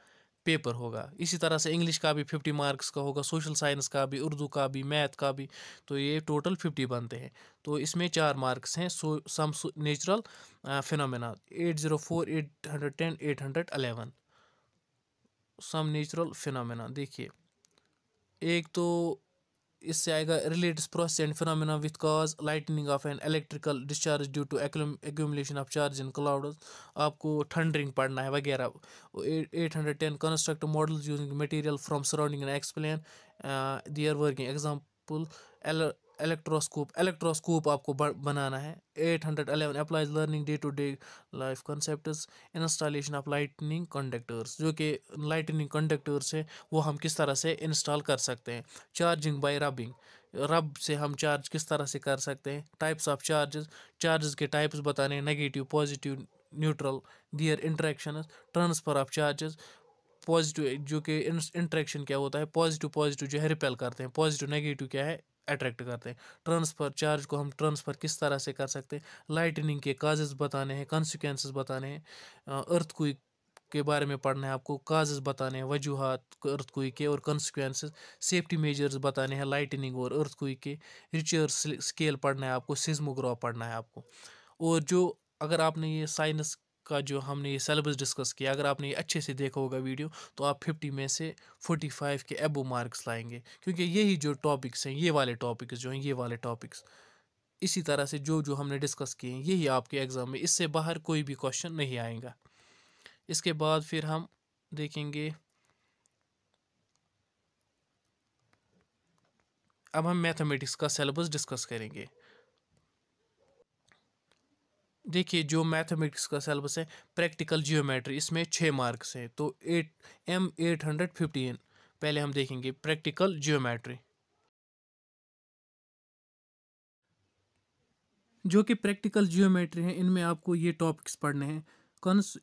पेपर होगा इसी तरह से इंग्लिश का भी फिफ्टी मार्क्स का होगा सोशल साइंस का भी उर्दू का भी मैथ का भी तो ये टोटल फिफ्टी बनते हैं तो इसमें चार मार्क्स हैं so some natural phenomena eight zero four eight hundred ten eight hundred eleven some natural phenomena देखिए एक तो इससे आएगा relates process and phenomena with cause lightning of an electrical discharge due to accumulation of charge in cloud आपको thundering पढ़ना है वगैरह eight hundred ten construct models using material from surrounding and explain their working example electroscope electroscope आपको बनाना है eight hundred eleven applies learning day to day life concept installation of lightning conductors जो कि lightning conductors है वो हम किस तरह से इंस्टॉल कर सकते हैं चार्जिंग बाय रबिंग रब से हम चार्ज किस तरह से कर सकते हैं टाइप्स ऑफ चार्जेस चार्जेस के टाइप्स बताने negative positive neutral their interaction transfer of charges positive जो कि इंट्रैक्शन क्या होता है पॉजिटिव पॉजिटिव जो है रिपेल करते हैं पॉजिटिव नेगेटिव क्या है अट्रैक्ट करते हैं ट्रांसफ़र चार्ज को हम ट्रांसफ़र किस तरह से कर सकते हैं लाइटनिंग के काजेज़ बताने हैं कॉन्सिक्वेंसेस बताने हैं अर्थ कोई के बारे में पढ़ना है आपको काजेज़ बताने हैं वजूहत अर्थ कोई के और कॉन्सिक्वेंसेस सेफ्टी मेजर्स बताने हैं लाइटनिंग और अर्थ कोई के रिचर स्केल पढ़ना है आपको सिज्मोग्राफ पढ़ना है आपको और जो अगर आपने ये साइंस का जो हमने ये सिलेबस डिस्कस किया अगर आपने ये अच्छे से देखा होगा वीडियो तो आप फिफ्टी में से फोर्टी फाइव के एबो मार्क्स लाएंगे क्योंकि यही जो टॉपिक्स हैं ये वाले टॉपिक्स जो हैं ये वाले टॉपिक्स इसी तरह से जो जो हमने डिस्कस किए हैं यही आपके एग्ज़ाम में इससे बाहर कोई भी क्वेश्चन नहीं आएगा इसके बाद फिर हम देखेंगे अब हम मैथमेटिक्स का सेलेबस डिस्कस करेंगे देखिए जो मैथमेटिक्स का सिलेबस है प्रैक्टिकल जियोमेट्री इसमें छः मार्क्स हैं तो eight M eight hundred fifteen पहले हम देखेंगे प्रैक्टिकल जियोमेट्री जो कि प्रैक्टिकल जियोमेट्री है इनमें आपको ये टॉपिक्स पढ़ने हैं cons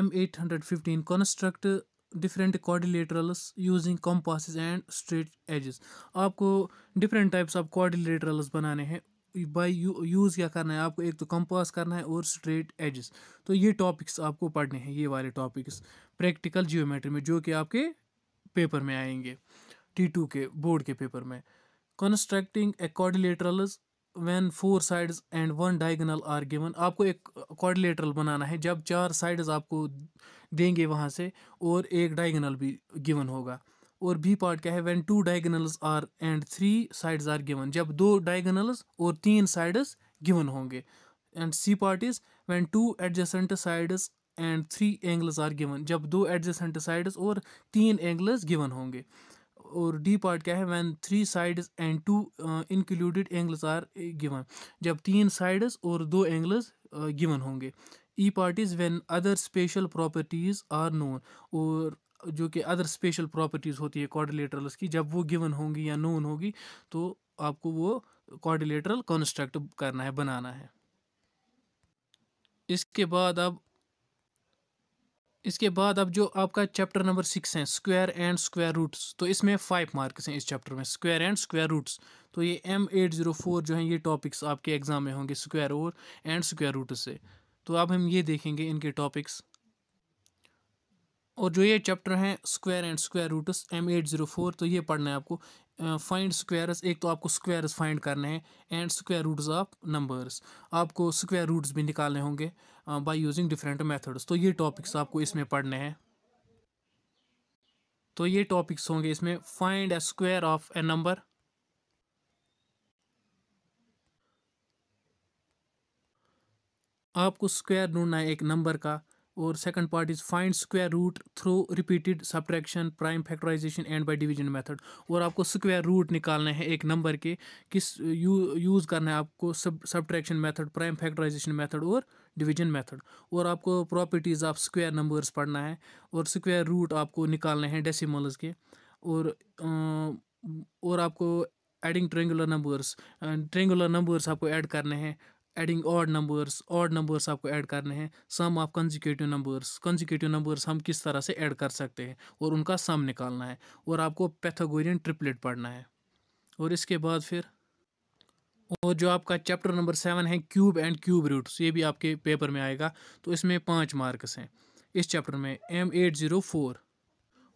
M eight hundred fifteen construct different quadrilaterals using compasses and straight edges आपको डिफरेंट टाइप्स ऑफ कॉर्डिलेटरल्स बनाने हैं बाई यूज़ क्या करना है आपको एक तो कंपास करना है और स्ट्रेट एजेस तो ये टॉपिक्स आपको पढ़ने हैं ये वाले टॉपिक्स प्रैक्टिकल जियोमेट्री में जो कि आपके पेपर में आएंगे टी टू के बोर्ड के पेपर में constructing a quadrilaterals when four sides and one diagonal are given आपको एक कॉर्डिलेटरल बनाना है जब चार साइड्स आपको देंगे वहाँ से और एक डायगनल भी गिवन होगा और बी पार्ट क्या है when two diagonals are and three sides are given जब दो डायगनल्स और तीन साइड्स गिवन होंगे and C part is when two adjacent sides and three angles are given जब दो एडजेसेंट साइड्स और तीन एंगल्स गिवन होंगे और डी पार्ट क्या है when three sides and two included angles are given जब तीन साइड्स और दो एंगल्स गिवन uh, होंगे E part is when other special properties are known और जो कि अदर स्पेशल प्रॉपर्टीज़ होती है कॉर्डिलेटरल्स की जब वो गिवन होंगी या नोन होगी तो आपको वो कॉर्डिलेटरल कंस्ट्रक्ट करना है बनाना है इसके बाद अब इसके बाद अब जो आपका चैप्टर नंबर सिक्स है स्क्वायर एंड स्क्वायर रूट्स तो इसमें फाइव मार्क्स हैं इस चैप्टर में स्क्वायर एंड स्क्वायर रूट्स तो ये एम एट ज़ीरो फोर जो हैं ये टॉपिक्स आपके एग्ज़ाम में होंगे स्क्वायर और एंड स्क्वायर रूट से तो अब हम ये देखेंगे इनके टॉपिक्स और जो ये चैप्टर हैं square and square roots M eight zero four तो ये पढ़ना है आपको फाइंड स्क्वायर्स एक तो आपको स्क्वायर्स फाइंड करने हैं and square roots of numbers आपको स्क्वायर रूट्स भी निकालने होंगे बाय यूजिंग डिफरेंट मेथड्स तो ये टॉपिक्स आपको इसमें पढ़ने हैं तो ये टॉपिक्स होंगे इसमें find a square of a number आपको स्क्वायर ढूंढना है एक नंबर का और second part is find square root through repeated subtraction prime factorization and by division method और आपको स्क्वायर रूट निकालना है एक नंबर के किस यू, यूज़ करना है आपको सब subtraction method prime factorization method और डिवीजन मेथड और आपको प्रॉपर्टीज़ ऑफ स्क्वायर नंबर्स पढ़ना है और स्क्वायर रूट आपको निकालना है डेसीमल्स के और और आपको adding triangular numbers triangular numbers आपको ऐड करने हैं adding odd numbers odd numbers आपको ऐड करने हैं sum of consecutive numbers consecutive numbers हम किस तरह से ऐड कर सकते हैं और उनका सम निकालना है और आपको पैथागोरियन ट्रिपलेट पढ़ना है और इसके बाद फिर और जो आपका चैप्टर नंबर सेवन है क्यूब एंड क्यूब रूट्स ये भी आपके पेपर में आएगा तो इसमें पाँच मार्क्स हैं इस चैप्टर में एम एट ज़ीरो फोर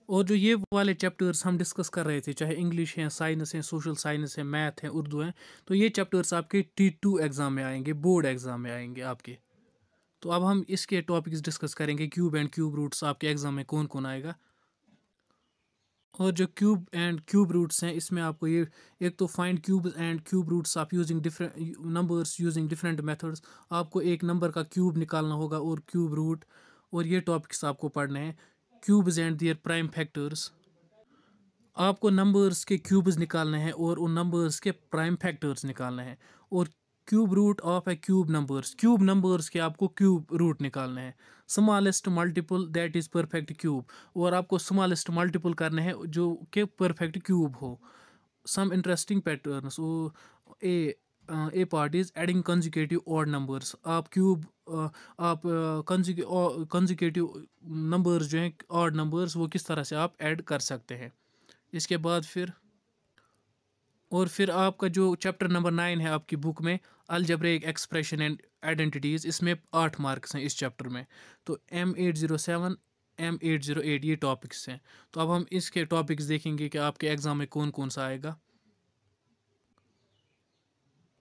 और जो ये वाले चैप्टर्स हम डिस्कस कर रहे थे चाहे इंग्लिश हैं साइंस हैं सोशल साइंस हैं मैथ हैं उर्दू हैं तो ये चैप्टर्स आपके टी टू एग्ज़ाम में आएंगे बोर्ड एग्ज़ाम में आएंगे आपके तो अब हम इसके टॉपिक्स डिस्कस करेंगे क्यूब एंड क्यूब रूट्स आपके एग्ज़ाम में कौन कौन आएगा और जो क्यूब एंड क्यूब रूट्स हैं इसमें आपको ये एक तो find cube and cube roots आप using different numbers using different methods आपको एक नंबर का क्यूब निकालना होगा और क्यूब रूट और ये टॉपिक्स आपको पढ़ने हैं cubes and their prime factors आपको नंबर्स के क्यूब्स निकालने हैं और उन नंबर्स के प्राइम फैक्टर्स निकालने हैं और cube root of a cube numbers cube numbers के आपको क्यूब रूट निकालने हैं smallest multiple that is perfect cube और आपको स्मॉलेस्ट मल्टीपल करने हैं जो कि परफेक्ट क्यूब हो some interesting patterns a a part is adding consecutive odd numbers आप क्यूब आप कंजुकेटिव नंबर्स जो हैं ऑड नंबर्स वो किस तरह से आप ऐड कर सकते हैं इसके बाद फिर और फिर आपका जो चैप्टर नंबर नाइन है आपकी बुक में अलजब्रेक एक्सप्रेशन एंड आइडेंटिटीज़ इसमें आठ मार्क्स हैं इस चैप्टर में तो M eight zero seven M eight zero eight ये टॉपिक्स हैं तो अब हम इसके टॉपिक्स देखेंगे कि आपके एग्ज़ाम में कौन कौन सा आएगा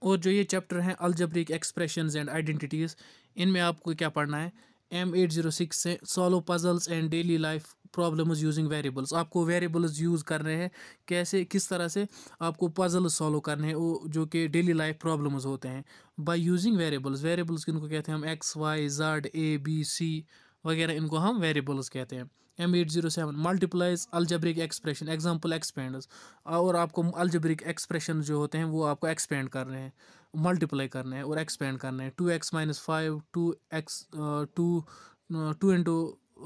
और जो ये चैप्टर हैं अल्जब्रिक एक्सप्रेशन एंड आइडेंटिटीज़ इनमें आपको क्या पढ़ना है एम एट जीरो सिक्स से solve puzzles and daily life problems using variables आपको वेरिएबल्स यूज़ कर रहे हैं कैसे किस तरह से आपको पजल सॉल्व करने हैं वो जो कि डेली लाइफ प्रॉब्लम्स होते हैं बाय यूजिंग वेरिएबल्स वेरिएबल्स किनको कहते हैं हम X Y Z A B C वगैरह इनको हम वेरिएबल्स कहते हैं M eight zero seven multiplies algebraic expression example expands और आपको अलजब्रिक एक्सप्रेशन जो होते हैं वो आपको एक्सपेंड कर रहे हैं मल्टीप्लाई रहे हैं और एक्सपेंड रहे हैं two X minus five two X two two into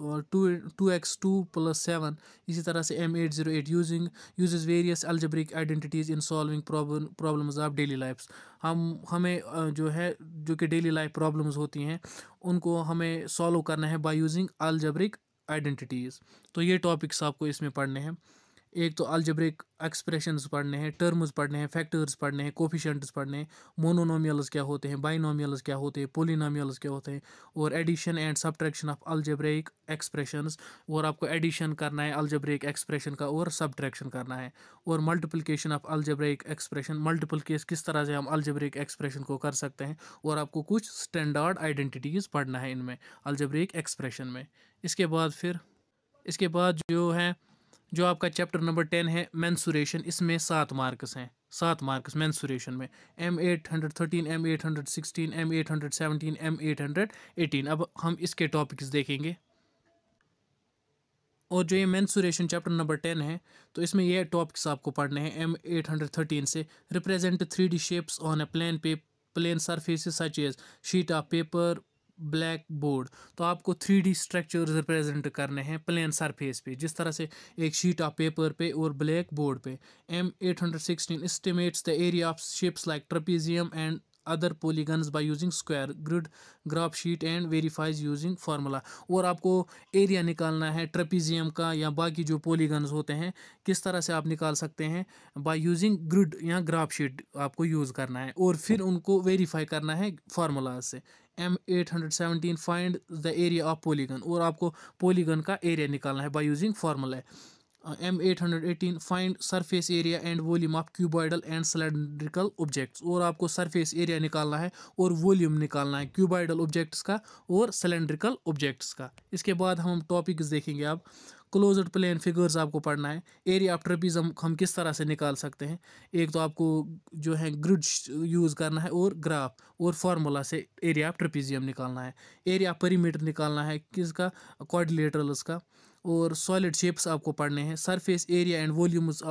और two two X two plus seven इसी तरह से M eight zero eight using use various algebraic identities in solving problems of daily life हम हमें जो है जो कि डेली लाइफ प्रॉब्लम्स होती हैं उनको हमें सॉल्व करना है बाय यूजिंग अल्जब्रिक आइडेंटिटीज़ तो ये टॉपिक्स आपको इसमें पढ़ने हैं एक तो अलजब्रिक एक्सप्रेशंस पढ़ने हैं टर्म्स पढ़ने हैं फैक्टर्स पढ़ने हैं कोफिशेंट्स पढ़ने हैं मोनोनोमियल्स क्या होते हैं बाइनोमियल्स क्या होते हैं पोलिनोमियल्स क्या होते हैं और addition and subtraction of algebraic expressions और आपको एडिशन करना है अलजब्रिक एक्सप्रेशन का और सब्ट्रैक्शन करना है और multiplication of algebraic expression multiple case किस तरह से हम अलजब्रिक एक्सप्रेशन को कर सकते हैं और आपको कुछ स्टैंडर्ड आइडेंटिटीज़ पढ़ना है इनमें अलजब्रिक एक्सप्रेशन में इसके बाद फिर इसके बाद जो है जो आपका चैप्टर नंबर टेन है मैंसुरेशन इसमें सात मार्क्स हैं सात मार्क्स मैंसुरेशन में M eight hundred thirteen M eight hundred sixteen M eight hundred seventeen M eight hundred eighteen अब हम इसके टॉपिक्स देखेंगे और जो ये मैंसुरेशन चैप्टर नंबर टेन है तो इसमें ये टॉपिक्स आपको पढ़ने हैं एम एट हंड्रेड थर्टीन से represent three D shapes on a plan पे plane surface such as sheet of paper blackboard तो आपको थ्री डी स्ट्रक्चर रिप्रेजेंट करने हैं प्लेन सरफेस पे जिस तरह से एक शीट ऑफ पेपर पे और ब्लैक बोर्ड पे M eight hundred sixteen estimates the area of shapes like trapezium and other polygons by using square grid graph sheet and verifies using formula और आपको एरिया निकालना है ट्रपीजियम का या बाकी जो पोलीगन्स होते हैं किस तरह से आप निकाल सकते हैं बाई यूजिंग ग्रिड या ग्राफ शीट आपको यूज़ करना है और फिर उनको वेरीफाई करना है फार्मूला से M eight hundred seventeen find the area of polygon और आपको पोलीगन का एरिया निकालना है by using formula M eight hundred eighteen find surface area and volume of cuboidal and cylindrical objects और आपको सरफेस एरिया निकालना है और वॉल्यूम निकालना है क्यूबॉइडल ऑब्जेक्ट्स का और सिलेंड्रिकल ऑब्जेक्ट्स का इसके बाद हम टॉपिक्स देखेंगे आप क्लोज प्लेन फिगर्स आपको पढ़ना है एरिया ऑफ ट्रपीज़म हम किस तरह से निकाल सकते हैं एक तो आपको जो है ग्रिड यूज़ करना है और ग्राफ और फार्मूला से एरिया ऑफ ट्रपीजियम निकालना है एरिया ऑफ परीमीटर निकालना है किसका कॉर्डिलेटरल्स का और सॉलिड शेप्स आपको पढ़ने हैं सरफेस एरिया एंड वॉल्यूम्स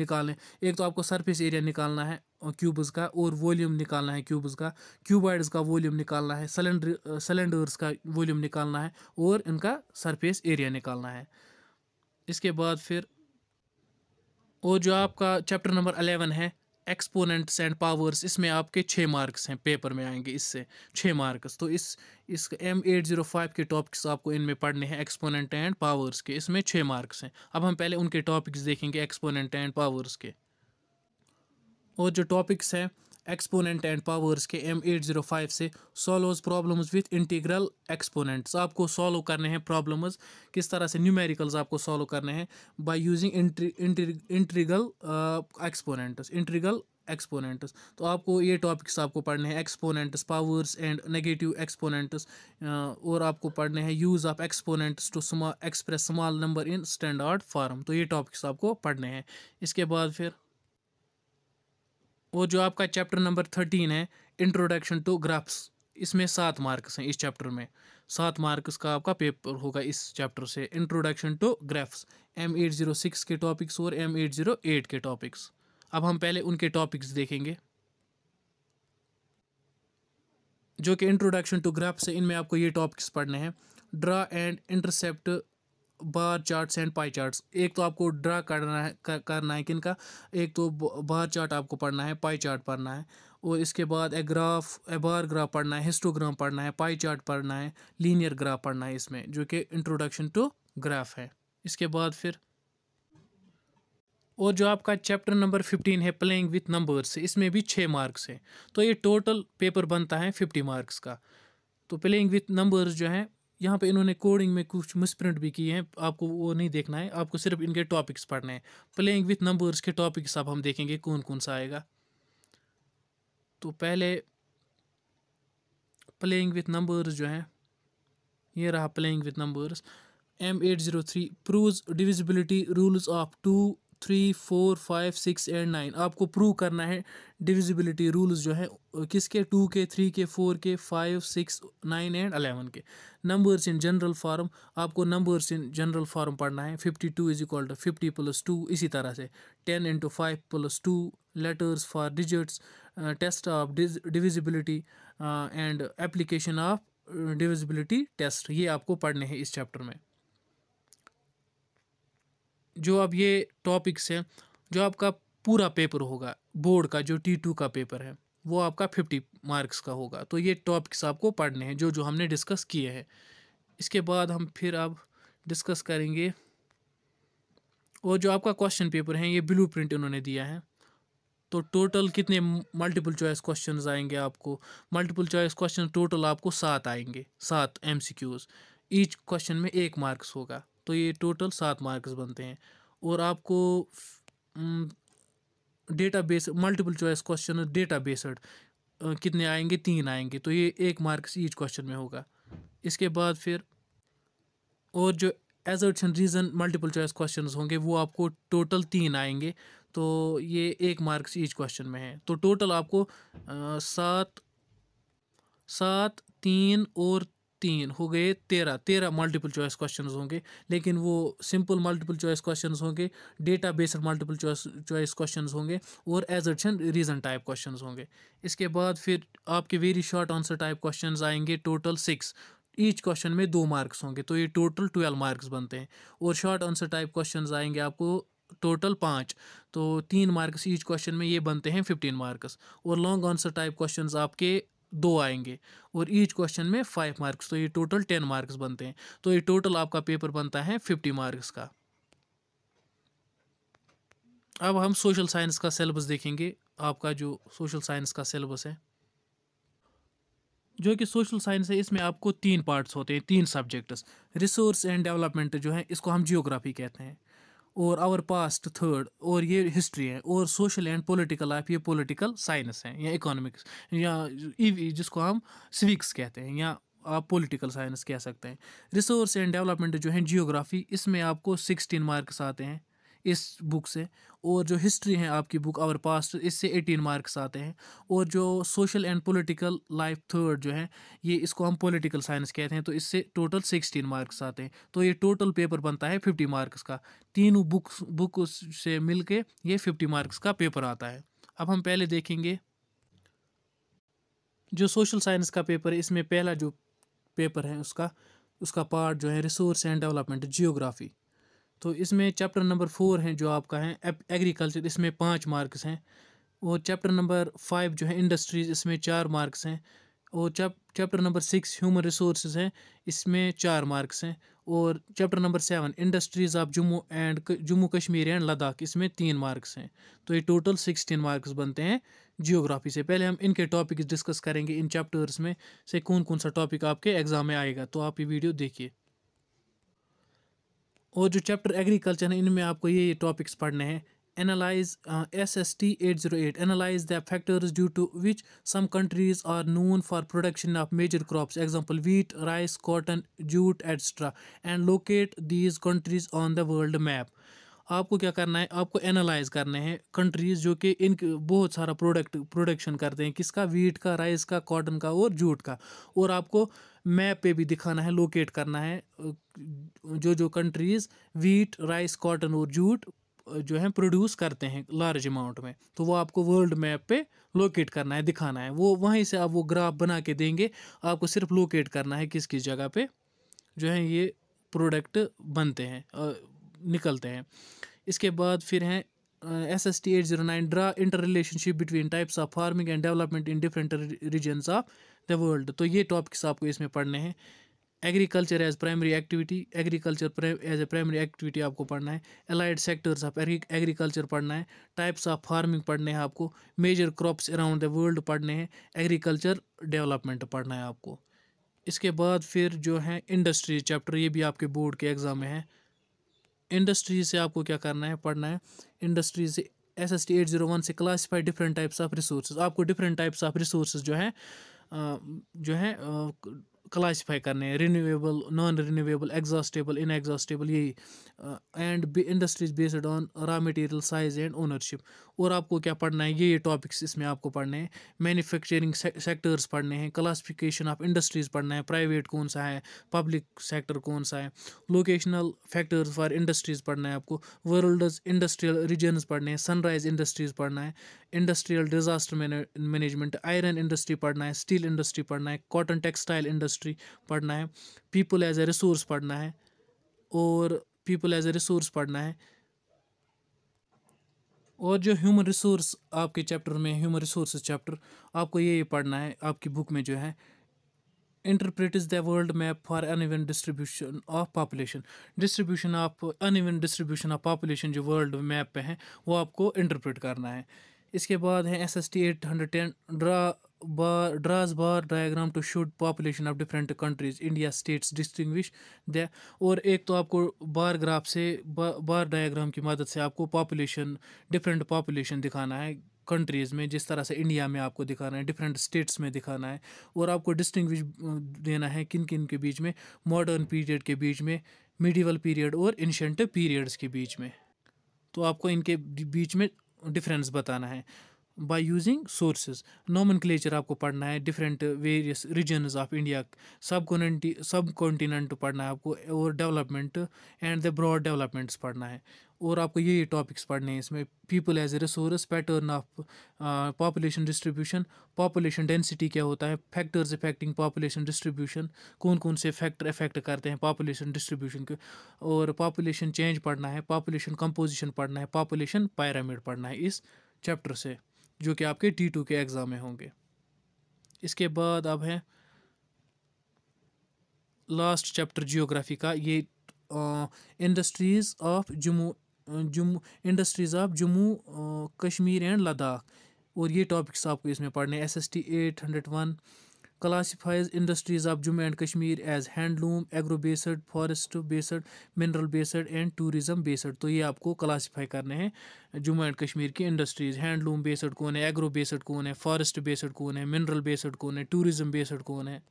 निकालने एक तो आपको सरफेस एरिया निकालना है क्यूब्स का और वॉल्यूम निकालना है क्यूब्स का क्यूबॉइड्स का वॉल्यूम निकालना है सिलेंडर सिलेंडर्स का वॉल्यूम निकालना है और इनका सरफेस एरिया निकालना है इसके बाद फिर और जो आपका चैप्टर नंबर अलेवन है एक्सपोनेंट्स एंड पावर्स इसमें आपके छः मार्क्स हैं पेपर में आएंगे इससे छः मार्क्स तो इस इस एम एट ज़ीरो फाइव के टॉपिक्स आपको इनमें पढ़ने हैं एक्सपोनेंट एंड पावर्स के इसमें छः मार्क्स हैं अब हम पहले उनके टॉपिक्स देखेंगे एक्सपोनेंट एंड पावर्स के और जो टॉपिक्स हैं एक्सपोनेंट एंड पावर्स के एम एट ज़ीरो फाइव से solves problems with integral exponents आपको सॉल्व करने हैं प्रॉब्लम्स किस तरह से न्यूमेरिकल्स आपको सॉल्व करने हैं by using integral exponents integral exponents तो आपको ये टॉपिक्स आपको पढ़ने हैं exponents powers and negative exponents और आपको पढ़ने हैं use of exponents to small express small number in standard form तो ये टॉपिक्स आपको पढ़ने हैं इसके बाद फिर और जो आपका चैप्टर नंबर थर्टीन है इंट्रोडक्शन टू ग्राफ्स इसमें सात मार्क्स हैं इस चैप्टर में सात मार्क्स का आपका पेपर होगा इस चैप्टर से introduction to graphs M eight zero six के टॉपिक्स और एम एट ज़ीरो एट के टॉपिक्स अब हम पहले उनके टॉपिक्स देखेंगे जो कि इंट्रोडक्शन टू ग्राफ्स है इनमें आपको ये टॉपिक्स पढ़ने हैं draw and intercept bar charts and pie charts एक तो आपको ड्रा करना है कर, करना है किन का एक तो बार चार्ट आपको पढ़ना है पाई चार्ट पढ़ना है और इसके बाद a graph A bar graph पढ़ना है हिस्टोग्राम पढ़ना है पाई चार्ट पढ़ना है लीनियर ग्राफ पढ़ना है इसमें जो कि इंट्रोडक्शन टू ग्राफ है इसके बाद फिर और जो आपका चैप्टर नंबर फिफ्टीन है प्लेइंग विथ नंबर्स इसमें भी छः मार्क्स हैं तो ये टोटल पेपर बनता है फिफ्टी मार्क्स का तो प्लेइंग विथ नंबर्स जो हैं यहाँ पे इन्होंने कोडिंग में कुछ मिसप्रिंट भी किए हैं आपको वो नहीं देखना है आपको सिर्फ इनके टॉपिक्स पढ़ने हैं प्लेइंग विथ नंबर्स के टॉपिक्स अब हम देखेंगे कौन कौन सा आएगा तो पहले प्लेइंग विथ नंबर्स जो हैं ये रहा playing with numbers M eight zero three proves divisibility rules of two three four five six and nine आपको प्रूव करना है डिविजिबिलिटी रूल्स जो है किसके टू के थ्री के फोर के five six nine and eleven के नंबर्स इन जनरल फार्म आपको नंबर्स इन जनरल फार्म पढ़ना है fifty two is equal to fifty plus two इसी तरह से ten into five plus two letters for digits test of divisibility and application of divisibility test ये आपको पढ़ने हैं इस चैप्टर में जो अब ये टॉपिक्स हैं जो आपका पूरा पेपर होगा बोर्ड का जो टी टू का पेपर है वो आपका फिफ्टी मार्क्स का होगा तो ये टॉपिक्स आपको पढ़ने हैं जो जो हमने डिस्कस किए हैं इसके बाद हम फिर अब डिस्कस करेंगे और जो आपका क्वेश्चन पेपर है ये ब्लू प्रिंट इन्होंने दिया है तो टोटल कितने मल्टीपल चॉइस क्वेश्चन आएंगे आपको मल्टीपल चॉइस क्वेश्चन टोटल आपको सात आएंगे सात M C Qs each question में एक मार्क्स होगा तो ये टोटल सात मार्क्स बनते हैं और आपको data base multiple choice question data based कितने आएंगे तीन आएंगे तो ये एक मार्क्स ईच क्वेश्चन में होगा इसके बाद फिर और जो asserts reason multiple choice question होंगे वो आपको टोटल तीन आएंगे तो ये एक मार्क्स ईच क्वेश्चन में है तो टोटल आपको सात सात तीन और तीन हो गए तेरह तेरह मल्टीपल चॉइस क्वेश्चन होंगे लेकिन वो सिंपल मल्टीपल चॉइस क्वेश्चन होंगे data based multiple choice question होंगे और assertion reason type question होंगे इसके बाद फिर आपके very short answer type question आएंगे टोटल सिक्स ईच क्वेश्चन में दो मार्क्स होंगे तो ये टोटल ट्वेल्व मार्क्स बनते हैं और शॉर्ट आंसर टाइप क्वेश्चन आएंगे आपको टोटल पाँच तो तीन मार्क्स ईच क्वेश्चन में ये बनते हैं फिफ्टीन मार्क्स और लॉन्ग आंसर टाइप क्वेश्चन आपके दो आएंगे और ईच क्वेश्चन में फाइव मार्क्स तो ये टोटल टेन मार्क्स बनते हैं तो ये टोटल आपका पेपर बनता है फिफ्टी मार्क्स का अब हम सोशल साइंस का सिलेबस देखेंगे आपका जो सोशल साइंस का सिलेबस है जो कि सोशल साइंस है इसमें आपको तीन पार्ट्स होते हैं तीन सब्जेक्ट्स रिसोर्स एंड डेवलपमेंट जो है इसको हम जियोग्राफी कहते हैं और आवर पास्ट थर्ड और ये हिस्ट्री है और सोशल एंड पॉलिटिकल लाइफ ये पॉलिटिकल साइंस है या इकोनॉमिक्स या जिसको हम सिविक्स कहते हैं या आप पॉलिटिकल साइंस कह सकते हैं रिसोर्स एंड डेवलपमेंट जो है जियोग्राफी इसमें आपको सिक्सटीन मार्क्स आते हैं इस बुक से और जो हिस्ट्री है आपकी बुक आवर पास्ट इससे एटीन मार्क्स आते हैं और जो social and political life third जो है ये इसको हम पॉलिटिकल साइंस कहते हैं तो इससे टोटल सिक्सटीन मार्क्स आते हैं तो ये टोटल पेपर बनता है फिफ्टी मार्क्स का तीनों बुक्स बुक से मिल के ये फिफ्टी मार्क्स का पेपर आता है अब हम पहले देखेंगे जो सोशल साइंस का पेपर है इसमें पहला जो पेपर है उसका उसका पार्ट जो है रिसोर्स एंड डेवलपमेंट जियोग्राफी तो इसमें चैप्टर नंबर फोर हैं जो आपका है एग्रीकल्चर इसमें पाँच मार्क्स हैं और चैप्टर नंबर फाइव जो है इंडस्ट्रीज़ इसमें चार मार्क्स हैं और chapter number six human resource हैं इसमें चार मार्क्स हैं और chapter number seven industries of Jammu and Jammu Kashmir and Ladakh इसमें तीन मार्क्स हैं तो ये टोटल सिक्सटीन मार्क्स बनते हैं जियोग्राफी से पहले हम इनके टॉपिक्स डिस्कस करेंगे इन चैप्टर्स में से कौन कौन सा टॉपिक आपके एग्ज़ाम में आएगा तो आप ये वीडियो देखिए और जो चैप्टर एग्रीकल्चर है इनमें आपको ये टॉपिक्स पढ़ने हैं analyse S S T eight zero eight analyse the factors due to which some countries are known for production of major crops example wheat rice cotton jute etcetera and locate these countries on the world map आपको क्या करना है आपको analyse करने हैं countries जो कि इन बहुत सारा प्रोडक्ट प्रोडक्शन करते हैं किसका वीट का राइस का कॉटन का और जूट का और आपको मैप पे भी दिखाना है लोकेट करना है जो जो कंट्रीज़ वीट राइस कॉटन और जूट जो है प्रोड्यूस करते हैं लार्ज अमाउंट में तो वो आपको वर्ल्ड मैप पे लोकेट करना है दिखाना है वो वहीं से आप वो ग्राफ बना के देंगे आपको सिर्फ लोकेट करना है किस किस जगह पे जो है ये प्रोडक्ट बनते हैं निकलते हैं इसके बाद फिर हैं S S T eight zero nine draw inter relationship between types of farming and development in different regions of the world तो ये टॉपिक्स आपको इसमें पढ़ने हैं agriculture as primary activity agriculture as a primary activity आपको पढ़ना है allied sectors of agriculture पढ़ना है टाइप्स ऑफ फार्मिंग पढ़ने हैं आपको major crops around the world पढ़ने हैं एग्रीकल्चर डेवलपमेंट पढ़ना है आपको इसके बाद फिर जो है इंडस्ट्री चैप्टर ये भी आपके बोर्ड के एग्ज़ाम में है इंडस्ट्री से आपको क्या करना है पढ़ना है industries S S T eight zero one से classify different types of resource आपको डिफरेंट टाइप्स ऑफ रिसोर्स जो हैं जो हैं क्लासिफाई करने हैं renewable non renewable exhaustible inexhaustible यही and industries based on raw material size and ownership और आपको क्या पढ़ना है ये ये टॉपिक्स इसमें आपको पढ़ने हैं मैन्युफैक्चरिंग सेक्टर्स पढ़ने हैं क्लासिफिकेशन ऑफ इंडस्ट्रीज़ पढ़ना है प्राइवेट कौन सा है पब्लिक सेक्टर कौन सा है लोकेशनल फैक्टर्स फॉर इंडस्ट्रीज़ पढ़ना है आपको वर्ल्ड इंडस्ट्रियल रीजन्स पढ़ने हैं सनराइज इंडस्ट्रीज़ पढ़ना है industrial disaster management iron industry पढ़ना है स्टील इंडस्ट्री पढ़ना है कॉटन टेक्सटाइल इंडस्ट्री हिस्ट्री पढ़ना है पीपल एज ए रिसोर्स पढ़ना है और पीपल एज ए रिसोर्स पढ़ना है और जो ह्यूमन रिसोर्स आपके चैप्टर में ह्यूमन रिसोर्स चैप्टर आपको ये पढ़ना है आपकी बुक में जो है interpret is the world map for uneven distribution of population distribution of uneven distribution of population जो वर्ल्ड मैप पे हैं वो आपको इंटरप्रेट करना है इसके बाद है S S T eight hundred ten draw bar draws bar diagram to show population of different countries India states distinguish the और एक तो आपको bar graph से bar बार ki की मदद से आपको पॉपुलेशन डिफरेंट पॉपुलेशन दिखाना है कंट्रीज़ में जिस तरह से इंडिया में आपको दिखाना है डिफरेंट स्टेट्स में दिखाना है और आपको डिस्टिंग्विश देना है किन किन के बीच में मॉडर्न पीरियड के बीच में मिडिवल पीरियड और इंशेंट पीरियड्स के बीच में तो आपको इनके बीच में डिफरेंस बताना है बाय यूजिंग सोर्सेज नॉमनक्लेचर आपको पढ़ना है different various regions of India sub conti subcontinent पढ़ना है आपको और development and the broad developments पढ़ना है और आपको यही टॉपिक्स पढ़ने हैं इसमें people as a resource pattern of population distribution population density क्या होता है फैक्टर्स इफेक्टिंग पॉपुलेशन डिस्ट्रीब्यूशन कौन कौन से फैक्टर इफेक्ट करते हैं पॉपुलेशन डिस्ट्रीब्यूशन के और पॉपुलेशन चेंज पढ़ना है पॉपुलेशन कंपोजिशन पढ़ना है पॉपुलेशन पैरामिड पढ़ना है इस चैप्टर से जो कि आपके टी टू के एग्ज़ाम में होंगे इसके बाद अब है लास्ट चैप्टर जियोग्राफी का ये industries of Jammu Jammu industries of Jammu Kashmir and Ladakh और ये टॉपिक्स आपको इसमें पढ़ने S S T eight hundred one classifies industries of Jammu and Kashmir as handloom, agro-based, forest-based, mineral-based and tourism-based तो ये आपको क्लासीफाई करने हैं जम्मू एंड कश्मीर की इंडस्ट्रीज़ हैंडलूम बेस्ड कौन है एग्रो बेस्ड कौन है फॉरेस्ट बेस्ड कौन है मिनरल बेस्ड कौन है टूरिज्म बेस्ड कौन है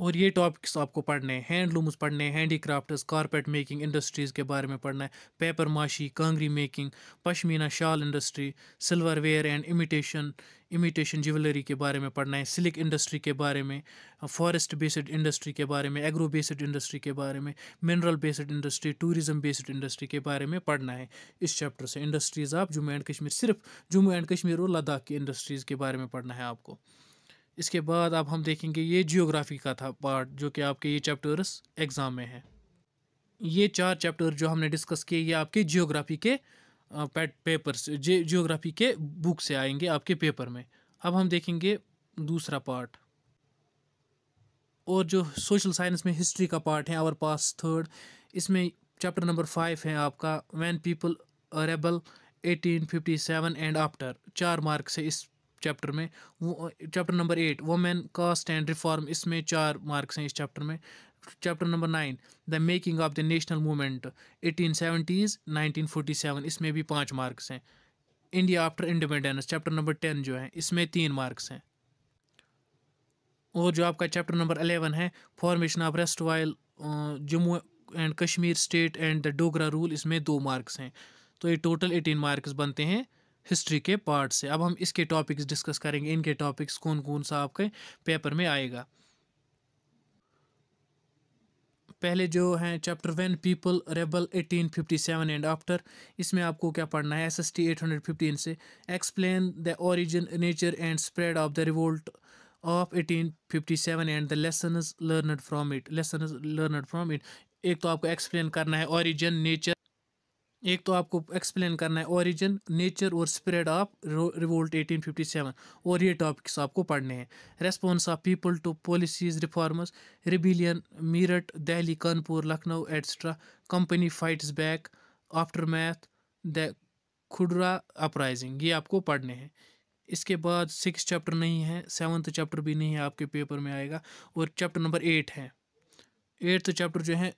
और ये टॉपिक्स आपको पढ़ने हैं हैंडलूम्स पढ़ने हैं हैंडीक्राफ्ट्स कारपेट मेकिंग इंडस्ट्रीज़ के बारे में पढ़ना है paper mache kangri making pashmina shawl industry silverware and imitation imitation jewellery के बारे में पढ़ना है सिलिक इंडस्ट्री के बारे में फॉरेस्ट बेस्ड इंडस्ट्री के बारे में एग्रो बेस्ड इंडस्ट्री के बारे में mineral based industry tourism based industry के बारे में पढ़ना है इस चैप्टर से इंडस्ट्रीज़ आप जम्मू एंड कश्मीर सिर्फ जम्मू एंड कश्मीर और लद्दाख की इंडस्ट्रीज़ के बारे में पढ़ना है आपको इसके बाद अब हम देखेंगे ये जियोग्राफी का था पार्ट जो कि आपके ये चैप्टर्स एग्ज़ाम में हैं ये चार चैप्टर जो हमने डिस्कस किए ये आपके जियोग्राफी के पैट पेपर से जियोग्राफी के बुक से आएंगे आपके पेपर में अब हम देखेंगे दूसरा पार्ट और जो सोशल साइंस में हिस्ट्री का पार्ट है आवर पास थर्ड इसमें चैप्टर नंबर फाइव है आपका when people rebel 1857 and after चार मार्क से इस चैप्टर में वो chapter number eight women caste and reform इसमें चार मार्क्स हैं इस चैप्टर में chapter number nine the making of the national movement eighteen seventies nineteen forty seven इसमें भी पाँच मार्क्स हैं India after independence chapter number ten जो है इसमें तीन मार्क्स हैं और जो आपका चैप्टर नंबर अलेवन है formation of erstwhile Jammu and Kashmir state and the Dogra rule इसमें दो मार्क्स हैं तो ये टोटल एटीन मार्क्स बनते हैं हिस्ट्री के पार्ट से अब हम इसके टॉपिक्स डिस्कस करेंगे इनके टॉपिक्स कौन कौन सा आपके पेपर में आएगा पहले जो है chapter one people rebel 1857 and after इसमें आपको क्या पढ़ना है एसएसटी 815 से explain the origin nature and spread of the revolt of 1857 and the lesson learned from it lesson learned from it एक तो आपको एक्सप्लेन करना है ओरिजिन नेचर एक तो आपको एक्सप्लेन करना है ओरिजिन नेचर और स्प्रेड ऑफ रिवोल्ट 1857 और ये टॉपिक्स आपको पढ़ने हैं response of people to policies reformers rebellion Meerut Delhi Kanpur Lucknow etcetera company fights back aftermath the खुडरा अपराइजिंग ये आपको पढ़ने हैं इसके बाद सिक्स चैप्टर नहीं है सेवन्थ चैप्टर भी नहीं है आपके पेपर में आएगा और चैप्टर नंबर एट है एट्थ चैप्टर जो है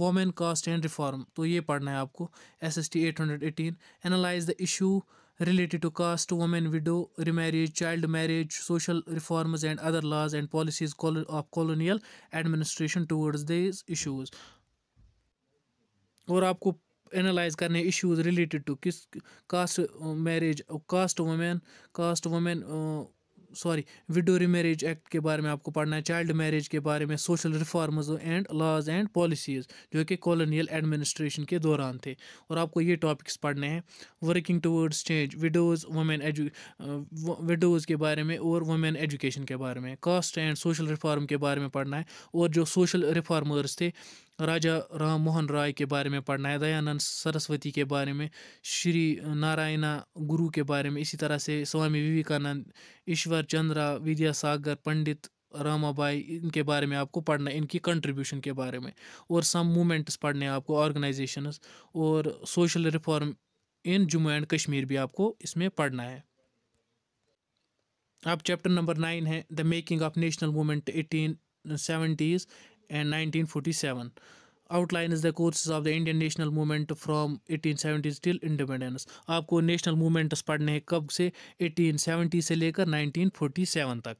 वोमेन कास्ट एंड रिफॉर्म तो ये पढ़ना है आपको S S T eight hundred eighteen analyse the issue related to caste women widow remarriage child marriage social reforms and other laws and policies of colonial administration towards this issues और आपको analyse करने issues related to किस caste marriage caste women caste women sorry widow remarriage act के बारे में आपको पढ़ना है चाइल्ड मैरिज के बारे में social reforms and laws and policies जो कि कॉलोनियल एडमिनिस्ट्रेशन के दौरान थे और आपको ये टॉपिक्स पढ़ने हैं working towards change widows women एजु विडोज़ के बारे में और वुमेन एजुकेशन के बारे में कास्ट एंड सोशल रिफॉर्म के बारे में पढ़ना है और जो सोशल रिफॉर्मर्स थे राजा राम मोहन राय के बारे में पढ़ना है दयानंद सरस्वती के बारे में श्री नारायणा गुरु के बारे में इसी तरह से स्वामी विवेकानंद ईश्वर चंद्रा विद्यासागर पंडित रामाबाई इनके बारे में आपको पढ़ना है इनकी कंट्रीब्यूशन के बारे में और सम मूवमेंट्स पढ़ने हैं आपको ऑर्गेनाइजेशंस और social reform in Jammu and Kashmir भी आपको इसमें पढ़ना है अब चैप्टर नंबर नाइन है the making of national movement eighteen seventies and 1947. Outlines the courses of the Indian national movement from 1870s till independence. आपको national movements पढ़ने हैं कब से 1870 से लेकर 1947 तक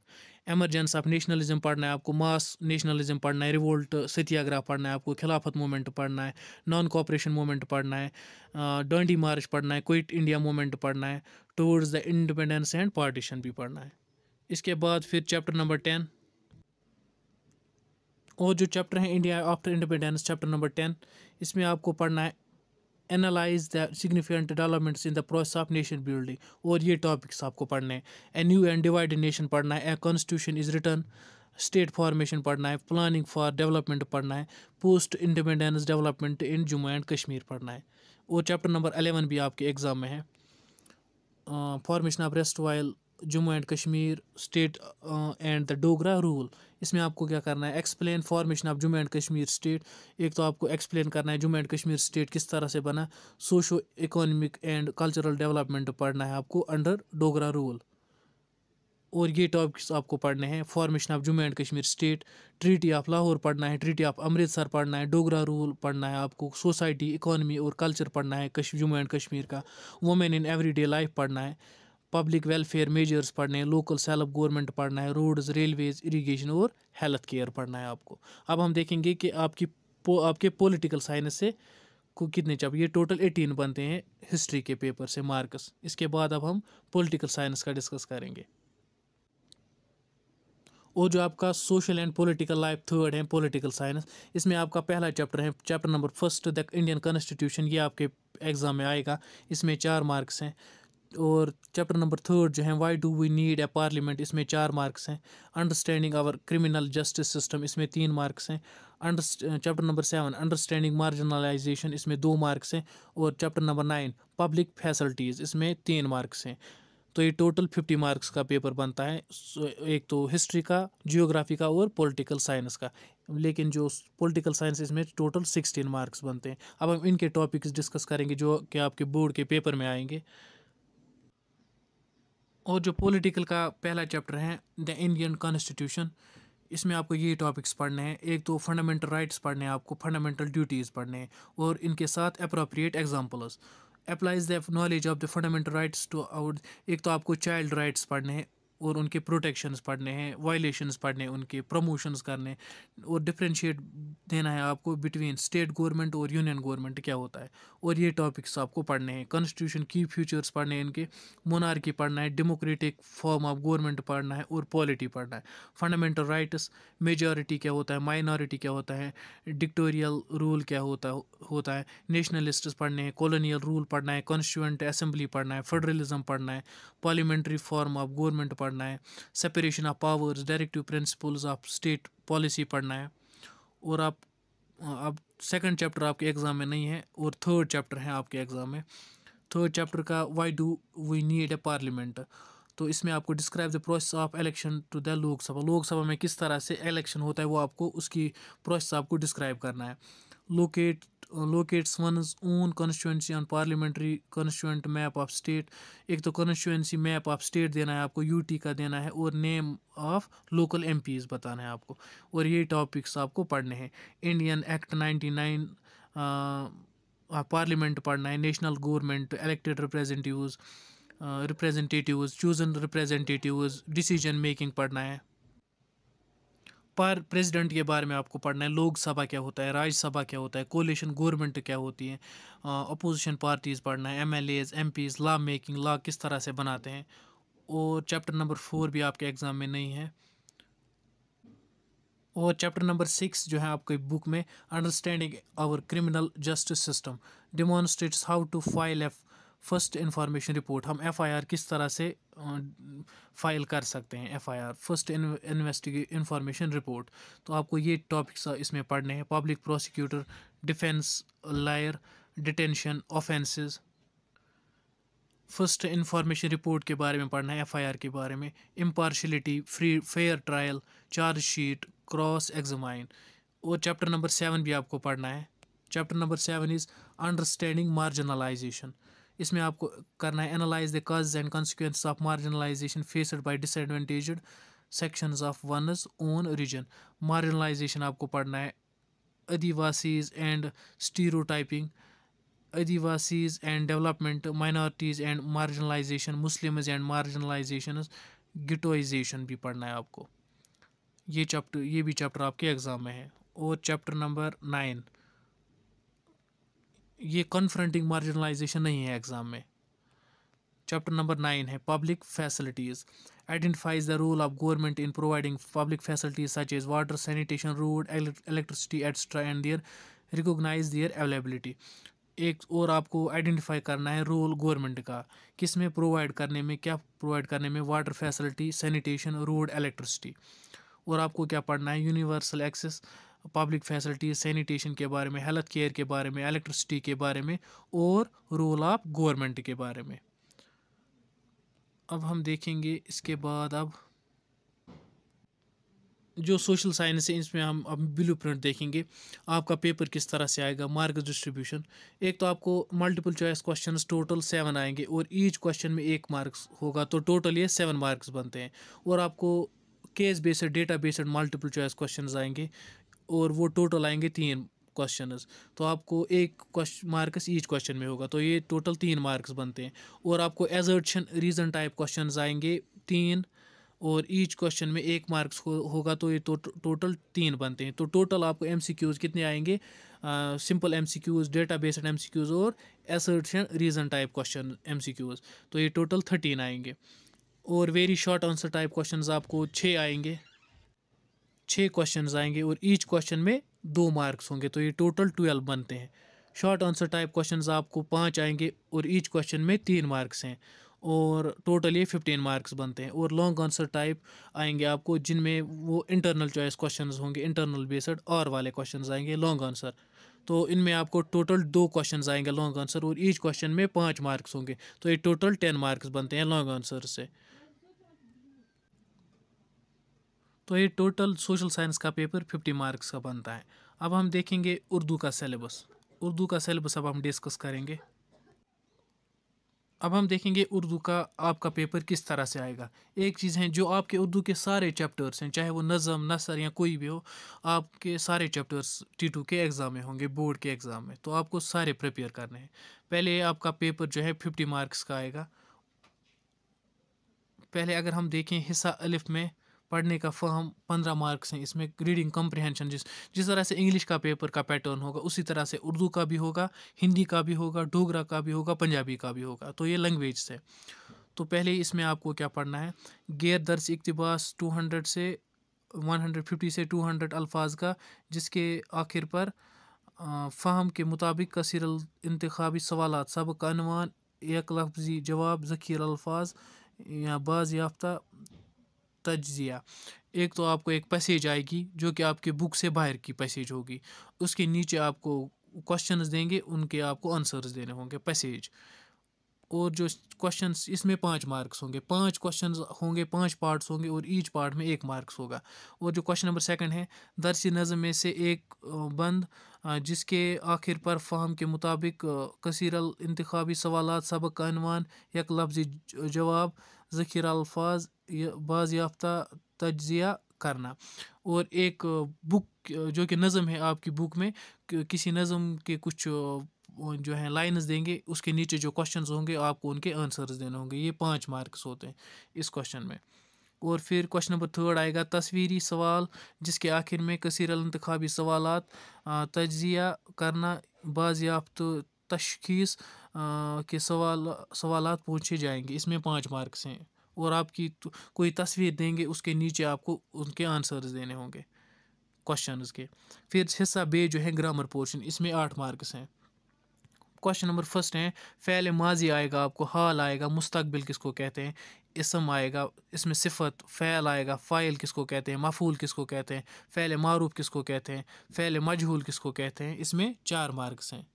एमरजेंस ऑफ नेशनलिज्म पढ़ना है आपको मास नेशनलिज्म पढ़ना है रिवोल्ट सत्याग्रह पढ़ना है आपको खिलाफत मूवमेंट पढ़ना है नॉन कॉपरेशन मूवमेंट पढ़ना है डांडी मार्च पढ़ना है क्विट इंडिया मूवमेंट पढ़ना है towards the independence and partition भी पढ़ना है इसके बाद फिर चैप्टर नंबर टेन और जो चैप्टर है India after independence chapter number ten इसमें आपको पढ़ना है analyse the significant developments in the process of nation building और ये टॉपिक्स आपको पढ़ने हैं a new and divided nation पढ़ना है a constitution is written state formation पढ़ना है प्लानिंग फॉर डेवलपमेंट पढ़ना है post independence development in Jammu and Kashmir पढ़ना है और चैप्टर नंबर अलेवन भी आपके एग्ज़ाम में है formation of erstwhile Jammu and Kashmir state and the Dogra rule इसमें आपको क्या करना है explain formation of Jammu and Kashmir state एक तो आपको एक्सप्लेन करना है जम्मू एंड कश्मीर स्टेट किस तरह से बना socio economic and cultural development पढ़ना है आपको अंडर डोगरा रूल और ये टॉपिक्स आपको पढ़ने हैं formation of Jammu and Kashmir state treaty of Lahore पढ़ना है ट्रीटी ऑफ अमृतसर पढ़ना है डोगरा रूल पढ़ना है आपको सोसाइटी इकोनॉमी और कल्चर पढ़ना है जम्मू एंड कश्मीर का वुमेन इन एवरीडे लाइफ पढ़ना है पब्लिक वेलफेयर मेजर्स पढ़ने हैं लोकल सेल्फ गवर्नमेंट पढ़ना है रोड्स रेलवेज़ इरिगेशन और हेल्थ केयर पढ़ना है आपको अब हम देखेंगे कि आपकी आपके पॉलिटिकल साइंस से को कितने चैप्टर ये टोटल एटीन बनते हैं हिस्ट्री के पेपर से मार्क्स इसके बाद अब हम पॉलिटिकल साइंस का डिस्कस करेंगे और जो आपका social and political life third है पॉलिटिकल साइंस इसमें आपका पहला चैप्टर है chapter number first the Indian constitution ये आपके एग्ज़ाम में आएगा इसमें चार मार्क्स हैं और चैप्टर नंबर थर्ड जो है why do we need a parliament इसमें चार मार्क्स हैं understanding our criminal justice system इसमें तीन मार्क्स हैं under chapter number seven understanding marginalisation इसमें दो मार्क्स हैं और chapter number nine public facilities इसमें तीन मार्क्स हैं तो ये टोटल फिफ्टी मार्क्स का पेपर बनता है एक तो हिस्ट्री का जियोग्राफी का और पॉलिटिकल साइंस का लेकिन जो पॉलिटिकल साइंस इसमें टोटल सिक्सटीन मार्क्स बनते हैं अब हम इनके टॉपिक्स डिस्कस करेंगे जो कि आपके बोर्ड के पेपर में आएंगे और जो पॉलिटिकल का पहला चैप्टर है द इंडियन कॉन्स्टिट्यूशन इसमें आपको ये टॉपिक्स पढ़ने हैं एक तो फंडामेंटल राइट्स पढ़ने हैं आपको फंडामेंटल ड्यूटीज़ पढ़ने हैं और इनके साथ appropriate examples applies the knowledge of the fundamental rights to out एक तो आपको चाइल्ड राइट्स पढ़ने हैं और उनके प्रोटेक्शंस पढ़ने हैं वायलेशंस पढ़ने उनके प्रमोशंस करने और डिफ्रेंशिएट देना है आपको बिटवीन स्टेट गवर्नमेंट और यूनियन गवर्नमेंट क्या होता है और ये टॉपिक्स आपको पढ़ने हैं कॉन्स्टिट्यूशन की फ्यूचर्स पढ़ने हैं इनके मोनार्की पढ़ना है डेमोक्रेटिक फॉर्म ऑफ गवर्नमेंट पढ़ना है और पॉलिटी पढ़ना है फंडामेंटल राइट्स मेजॉरिटी क्या होता है माइनॉरिटी क्या होता है डिक्टोरियल रूल क्या होता होता है नेशनलिस्ट पढ़ने हैं कॉलोनियल रूल पढ़ना है कॉन्स्टिट्यूंट असेंबली पढ़ना है फेडरलिज्म पढ़ना है पार्लियामेंट्री फॉर्म ऑफ गवर्नमेंट पढ़ना है separation of powers directive principles of state policy पढ़ना है और आप अब सेकंड चैप्टर आपके एग्ज़ाम में नहीं है और थर्ड चैप्टर है आपके एग्ज़ाम में थर्ड चैप्टर का why do we need a parliament तो इसमें आपको describe the process of election to the Lok Sabha Lok Sabha में किस तरह से इलेक्शन होता है वो आपको उसकी प्रोसेस आपको डिस्क्राइब करना है locate locates one's own constituency on parliamentary constituent map of state एक तो constituency map of state देना है आपको UT का देना है और name of local MPs बताना है आपको और ये topics आपको पढ़ने हैं Indian Act 99 पार्लियामेंट पढ़ना है national government elected representatives representatives chosen representatives decision making पढ़ना है पर प्रेसिडेंट के बारे में आपको पढ़ना है लोकसभा क्या होता है राज्यसभा क्या होता है कोलेशन गवर्नमेंट क्या होती है अपोजिशन पार्टीज़ पढ़ना है M L As M Ps law making law किस तरह से बनाते हैं और चैप्टर नंबर फोर भी आपके एग्ज़ाम में नहीं है और चैप्टर नंबर सिक्स जो है आपके बुक में understanding our criminal justice system demonstrates how to file F first information report हम एफआईआर किस तरह से फाइल कर सकते हैं FIR first investigate information report तो आपको ये टॉपिक्स इसमें पढ़ने हैं public prosecutor defence lawyer detention offences first information report के बारे में पढ़ना है एफआईआर के बारे में impartiality free fair trial chargesheet cross examine और चैप्टर नंबर सेवन भी आपको पढ़ना है chapter number seven is understanding marginalisation इसमें आपको करना है analyse the cause and consequence of marginalisation faced by disadvantaged section of one's own region marginalisation आपको पढ़ना है Adivasis and stereotyping Adivasis and development minorities and marginalisation Muslims and marginalisation ghettoisation भी पढ़ना है आपको ये चैप्टर ये भी चैप्टर आपके एग्ज़ाम में है और चैप्टर नंबर नाइन ये कन्फ्रंटिंग मार्जिनलाइजेशन नहीं है एग्ज़ाम में चैप्टर नंबर नाइन है public facilities identifies the role of government in providing public facilities such as water sanitation road electricity etcetera and their recognise their availability एक और आपको identify करना है रोल गवर्नमेंट का किस में प्रोवाइड करने में क्या प्रोवाइड करने में water facility sanitation road electricity और आपको क्या पढ़ना है universal access public facilities sanitation के बारे में हेल्थ केयर के बारे में इलेक्ट्रिसिटी के बारे में और रोल ऑफ गवर्नमेंट के बारे में अब हम देखेंगे इसके बाद अब जो सोशल साइंस है इसमें हम अब ब्लू प्रिंट देखेंगे आपका पेपर किस तरह से आएगा मार्क्स डिस्ट्रीब्यूशन एक तो आपको multiple choice questions total seven आएंगे और ईच क्वेश्चन में एक मार्क्स होगा तो टोटल ये सेवन मार्क्स बनते हैं और आपको case based data based multiple choice questions आएंगे और वो टोटल आएंगे तीन क्वेश्चन तो आपको एक मार्क्स ईच क्वेश्चन में होगा तो ये टोटल तीन मार्क्स बनते हैं और आपको एजर्टशन रीज़न टाइप क्वेश्चन आएंगे तीन और ईच क्वेश्चन में एक मार्क्स हो, होगा तो ये तो, टोटल तीन बनते हैं तो टोटल आपको एम कितने आएंगे simple M C Qs data based M और assertion reason type question M तो ये टोटल थर्टीन आएंगे और very short answer type question आपको छः आएंगे छः क्वेश्चन आएंगे और ईच क्वेश्चन में दो मार्क्स होंगे तो ये टोटल ट्वेल्व बनते हैं शॉर्ट आंसर टाइप क्वेश्चन आपको पाँच आएंगे और ईच क्वेश्चन में तीन मार्क्स हैं और टोटल ये फिफ्टीन मार्क्स बनते हैं और लॉन्ग आंसर टाइप आएंगे आपको जिनमें वो इंटरनल चॉइस क्वेश्चन होंगे इंटरनल बेस्ड और वाले क्वेश्चन आएंगे लॉन्ग आंसर तो इनमें आपको टोटल दो क्वेश्चन आएंगे लॉन्ग आंसर और ईच क्वेश्चन में पाँच मार्क्स होंगे तो ये टोटल टेन मार्क्स बनते हैं लॉन्ग आंसर से तो ये टोटल सोशल साइंस का पेपर फिफ्टी मार्क्स का बनता है अब हम देखेंगे उर्दू का सिलेबस उर्दू का सिलेबस अब हम डिस्कस करेंगे अब हम देखेंगे उर्दू का आपका पेपर किस तरह से आएगा एक चीज़ है जो आपके उर्दू के सारे चैप्टर्स हैं चाहे वो नज़म नसर या कोई भी हो आपके सारे चैप्टर्स टी टू के एग्ज़ाम में होंगे बोर्ड के एग्ज़ाम में तो आपको सारे प्रिपेयर करने हैं पहले आपका पेपर जो है फिफ्टी मार्क्स का आएगा पहले अगर हम देखें हिस्सा अलिफ में पढ़ने का फॉर्म पंद्रह मार्क्स हैं इसमें रीडिंग कम्प्रहेंशन जिस जिस तरह से इंग्लिश का पेपर का पैटर्न होगा उसी तरह से उर्दू का भी होगा हिंदी का भी होगा डोगरा का भी होगा पंजाबी का भी होगा तो ये लैंग्वेज है तो पहले इसमें आपको क्या पढ़ना है गैर दर्ज इकतबास टू हंड्रेड से वन हंड्रेड फिफ्टी से टू हंड्रेड अल्फाज का जिसके आखिर पर फ़ाहम के मुताबिक कसर इंतबी सवाल सबक अनवान एक लफजी जवाब ज़खीर अल्फाज या बाज़ याफ्ता तजिया एक तो आपको एक पैसेज आएगी जो कि आपके बुक से बाहर की पैसेज होगी उसके नीचे आपको क्वेश्चंस देंगे उनके आपको आंसर्स देने होंगे पैसेज और जो क्वेश्चन इसमें पाँच मार्क्स होंगे पाँच क्वेश्चन होंगे पाँच पार्ट्स होंगे और ईच पार्ट में एक मार्क्स होगा और जो क्वेश्चन नंबर सेकंड है दरसी नज़म में से एक बंद जिसके आखिर पर फाहम के मुताबिक कसरल इंतबी सवाल सबक का अनवान एक लफ्ज़ी जवाब ذخیر अल्फाज ये बाज़ याफ्ता तज्ज़िया करना और एक बुक जो कि नज़म है आपकी बुक में किसी नज़म के कुछ जो है लाइंस देंगे उसके नीचे जो क्वेश्चंस होंगे आपको उनके आंसर्स देने होंगे ये पाँच मार्क्स होते हैं इस क्वेश्चन में और फिर क्वेश्चन नंबर थर्ड आएगा तस्वीरी सवाल जिसके आखिर में कसर इंतबी सवाल तजिया करना बाज़ याफ्त तशखीस के सवाल सवाल पूछे जाएंगे इसमें पाँच मार्क्स हैं और आपकी तो, कोई तस्वीर देंगे उसके नीचे आपको उनके आंसर्स देने होंगे क्वेश्चंस के फिर हिस्सा बे जो है ग्रामर पोर्शन इसमें आठ मार्क्स हैं क्वेश्चन नंबर फर्स्ट है फ़ैल माजी आएगा आपको हाल आएगा मुस्तबिल किसको कहते हैं इसम आएगा इसमें सिफत फ़ैल आएगा फ़ाइल किसको कहते हैं मफूल किसको कहते हैं फ़ैल मारूफ किसको कहते हैं फ़ैल मजहूल किसको कहते हैं इसमें चार मार्क्स हैं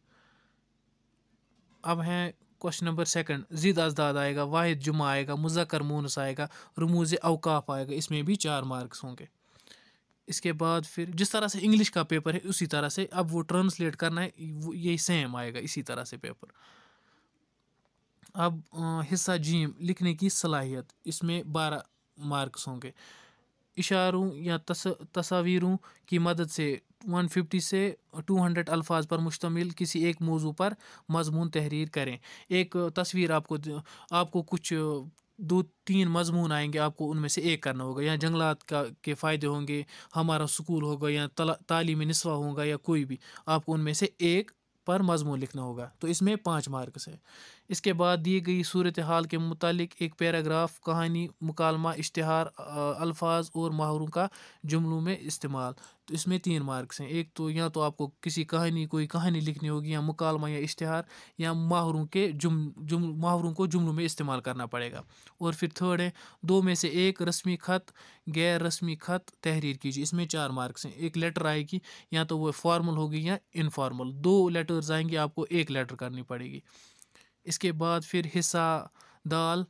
अब हैं क्वेश्चन नंबर सेकंड जिद अजदाद आएगा वाहिद जुमा आएगा मुजक्र मूनस आएगा रमूज अवकाफ आएगा इसमें भी चार मार्क्स होंगे इसके बाद फिर जिस तरह से इंग्लिश का पेपर है उसी तरह से अब वो ट्रांसलेट करना है यही सेम आएगा इसी तरह से पेपर अब हिस्सा जीम लिखने की सलाहियत इसमें बारह मार्क्स होंगे इशारों या तस तस्वीरों की मदद से वन फिफ्टी से टू हंड्रेड अल्फाज पर मुश्तमिल किसी एक मौजू पर मजमून तहरीर करें एक तस्वीर आपको आपको कुछ दो तीन मजमून आएंगे आपको उनमें से एक करना होगा या जंगलात का के फ़ायदे होंगे हमारा स्कूल होगा या तालीमी नस्वा होगा या कोई भी आपको उनमें से एक पर मजमून लिखना होगा तो इसमें पाँच मार्क्स है इसके बाद दी गई सूरत हाल के मुतालिक एक पैराग्राफ कहानी मुकालमा इश्तहार अल्फाज और माहरों का जुमलों में इस्तेमाल तो इसमें तीन मार्क्स हैं एक तो या तो आपको किसी कहानी कोई कहानी लिखनी होगी या मुकालमा या इश्तहार या माहरों के जुम जुम माहरों को जुमलों में इस्तेमाल करना पड़ेगा और फिर थर्ड है दो में से एक रस्मी ख़त गैर रस्मी ख़त तहरीर कीजिए इसमें चार मार्क्स हैं एक लेटर आएगी या तो वह फॉर्मल होगी या इनफॉर्मल दो लेटर्स आएंगे आपको एक लेटर करनी पड़ेगी इसके बाद फिर हिस्सा दाल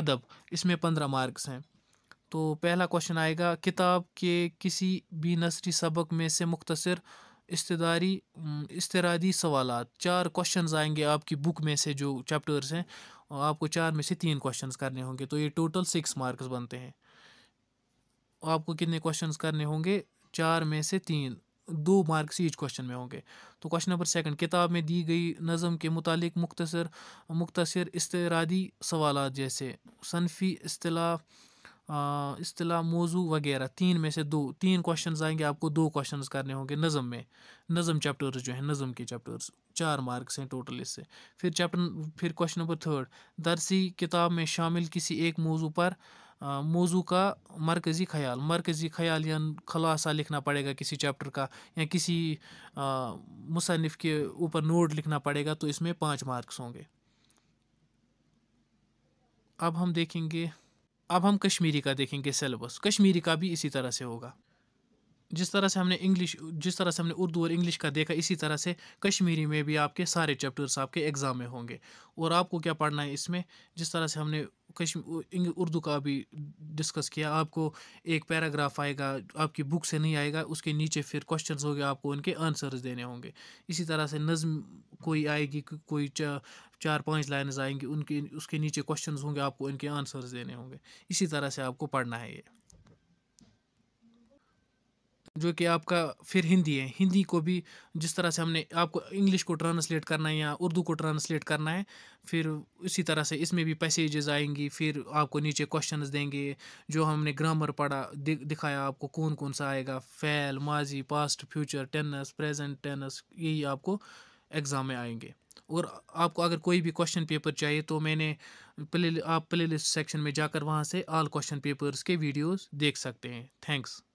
अदब इसमें पंद्रह मार्क्स हैं तो पहला क्वेश्चन आएगा किताब के किसी भी नसरी सबक में से मुख्तर इस्तदारी इसतरादी सवाल चार क्वेश्चंस आएंगे आपकी बुक में से जो चैप्टर्स हैं आपको चार में से तीन क्वेश्चंस करने होंगे तो ये टोटल सिक्स मार्क्स बनते हैं आपको कितने क्वेश्चंस करने होंगे चार में से तीन दो मार्क्स ईच क्वेश्चन में होंगे तो क्वेश्चन नंबर सेकंड किताब में दी गई नज़म के मुतालिक मुख्तसर मुख्तर इसरादी सवाल जैसे सनफी अतलाह अतलाह मौजू वगैरह तीन में से दो तीन क्वेश्चन आएंगे आपको दो क्वेश्चन करने होंगे नज़म में नज़म चैप्टर्स जो हैं नज़म के चैप्टर्स चार मार्क्स हैं टोटल इससे फिर चैप्टर फिर क्वेश्चन नंबर थर्ड दरसी किताब में शामिल किसी एक मौजू पर मौजू का मरकज़ी ख्याल मरकज़ी ख्याल या खलासा लिखना पड़ेगा किसी चैप्टर का या किसी मुसनफ़ के ऊपर नोट लिखना पड़ेगा तो इसमें पाँच मार्क्स होंगे अब हम देखेंगे अब हम कश्मीरी का देखेंगे सिलेबस कश्मीरी का भी इसी तरह से होगा जिस तरह से हमने इंग्लिश जिस तरह से हमने उर्दू और इंग्लिश का देखा इसी तरह से कश्मीरी में भी आपके सारे चैप्टर्स आपके एग्ज़ाम में होंगे और आपको क्या पढ़ना है इसमें जिस तरह से हमने उर्दू का भी डिस्कस किया आपको एक पैराग्राफ आएगा आपकी बुक से नहीं आएगा उसके नीचे फिर क्वेश्चंस होंगे आपको उनके आंसर्स देने होंगे इसी तरह से नज़म कोई आएगी कोई चा, चार पांच लाइन्स आएंगी उनके उसके नीचे क्वेश्चंस होंगे आपको उनके आंसर्स देने होंगे इसी तरह से आपको पढ़ना है ये जो कि आपका फिर हिंदी है हिंदी को भी जिस तरह से हमने आपको इंग्लिश को ट्रांसलेट करना है या उर्दू को ट्रांसलेट करना है फिर इसी तरह से इसमें भी पैसेजेस आएंगी फिर आपको नीचे क्वेश्चंस देंगे जो हमने ग्रामर पढ़ा दि, दिखाया आपको कौन कौन सा आएगा फैल माजी past future tense present tense यही आपको एग्ज़ाम में आएंगे और आपको अगर कोई भी क्वेश्चन पेपर चाहिए तो मैंने प्ले आप प्ले लिस्ट सेक्शन में जाकर वहाँ से आल क्वेश्चन पेपर्स के वीडियोस देख सकते हैं थैंक्स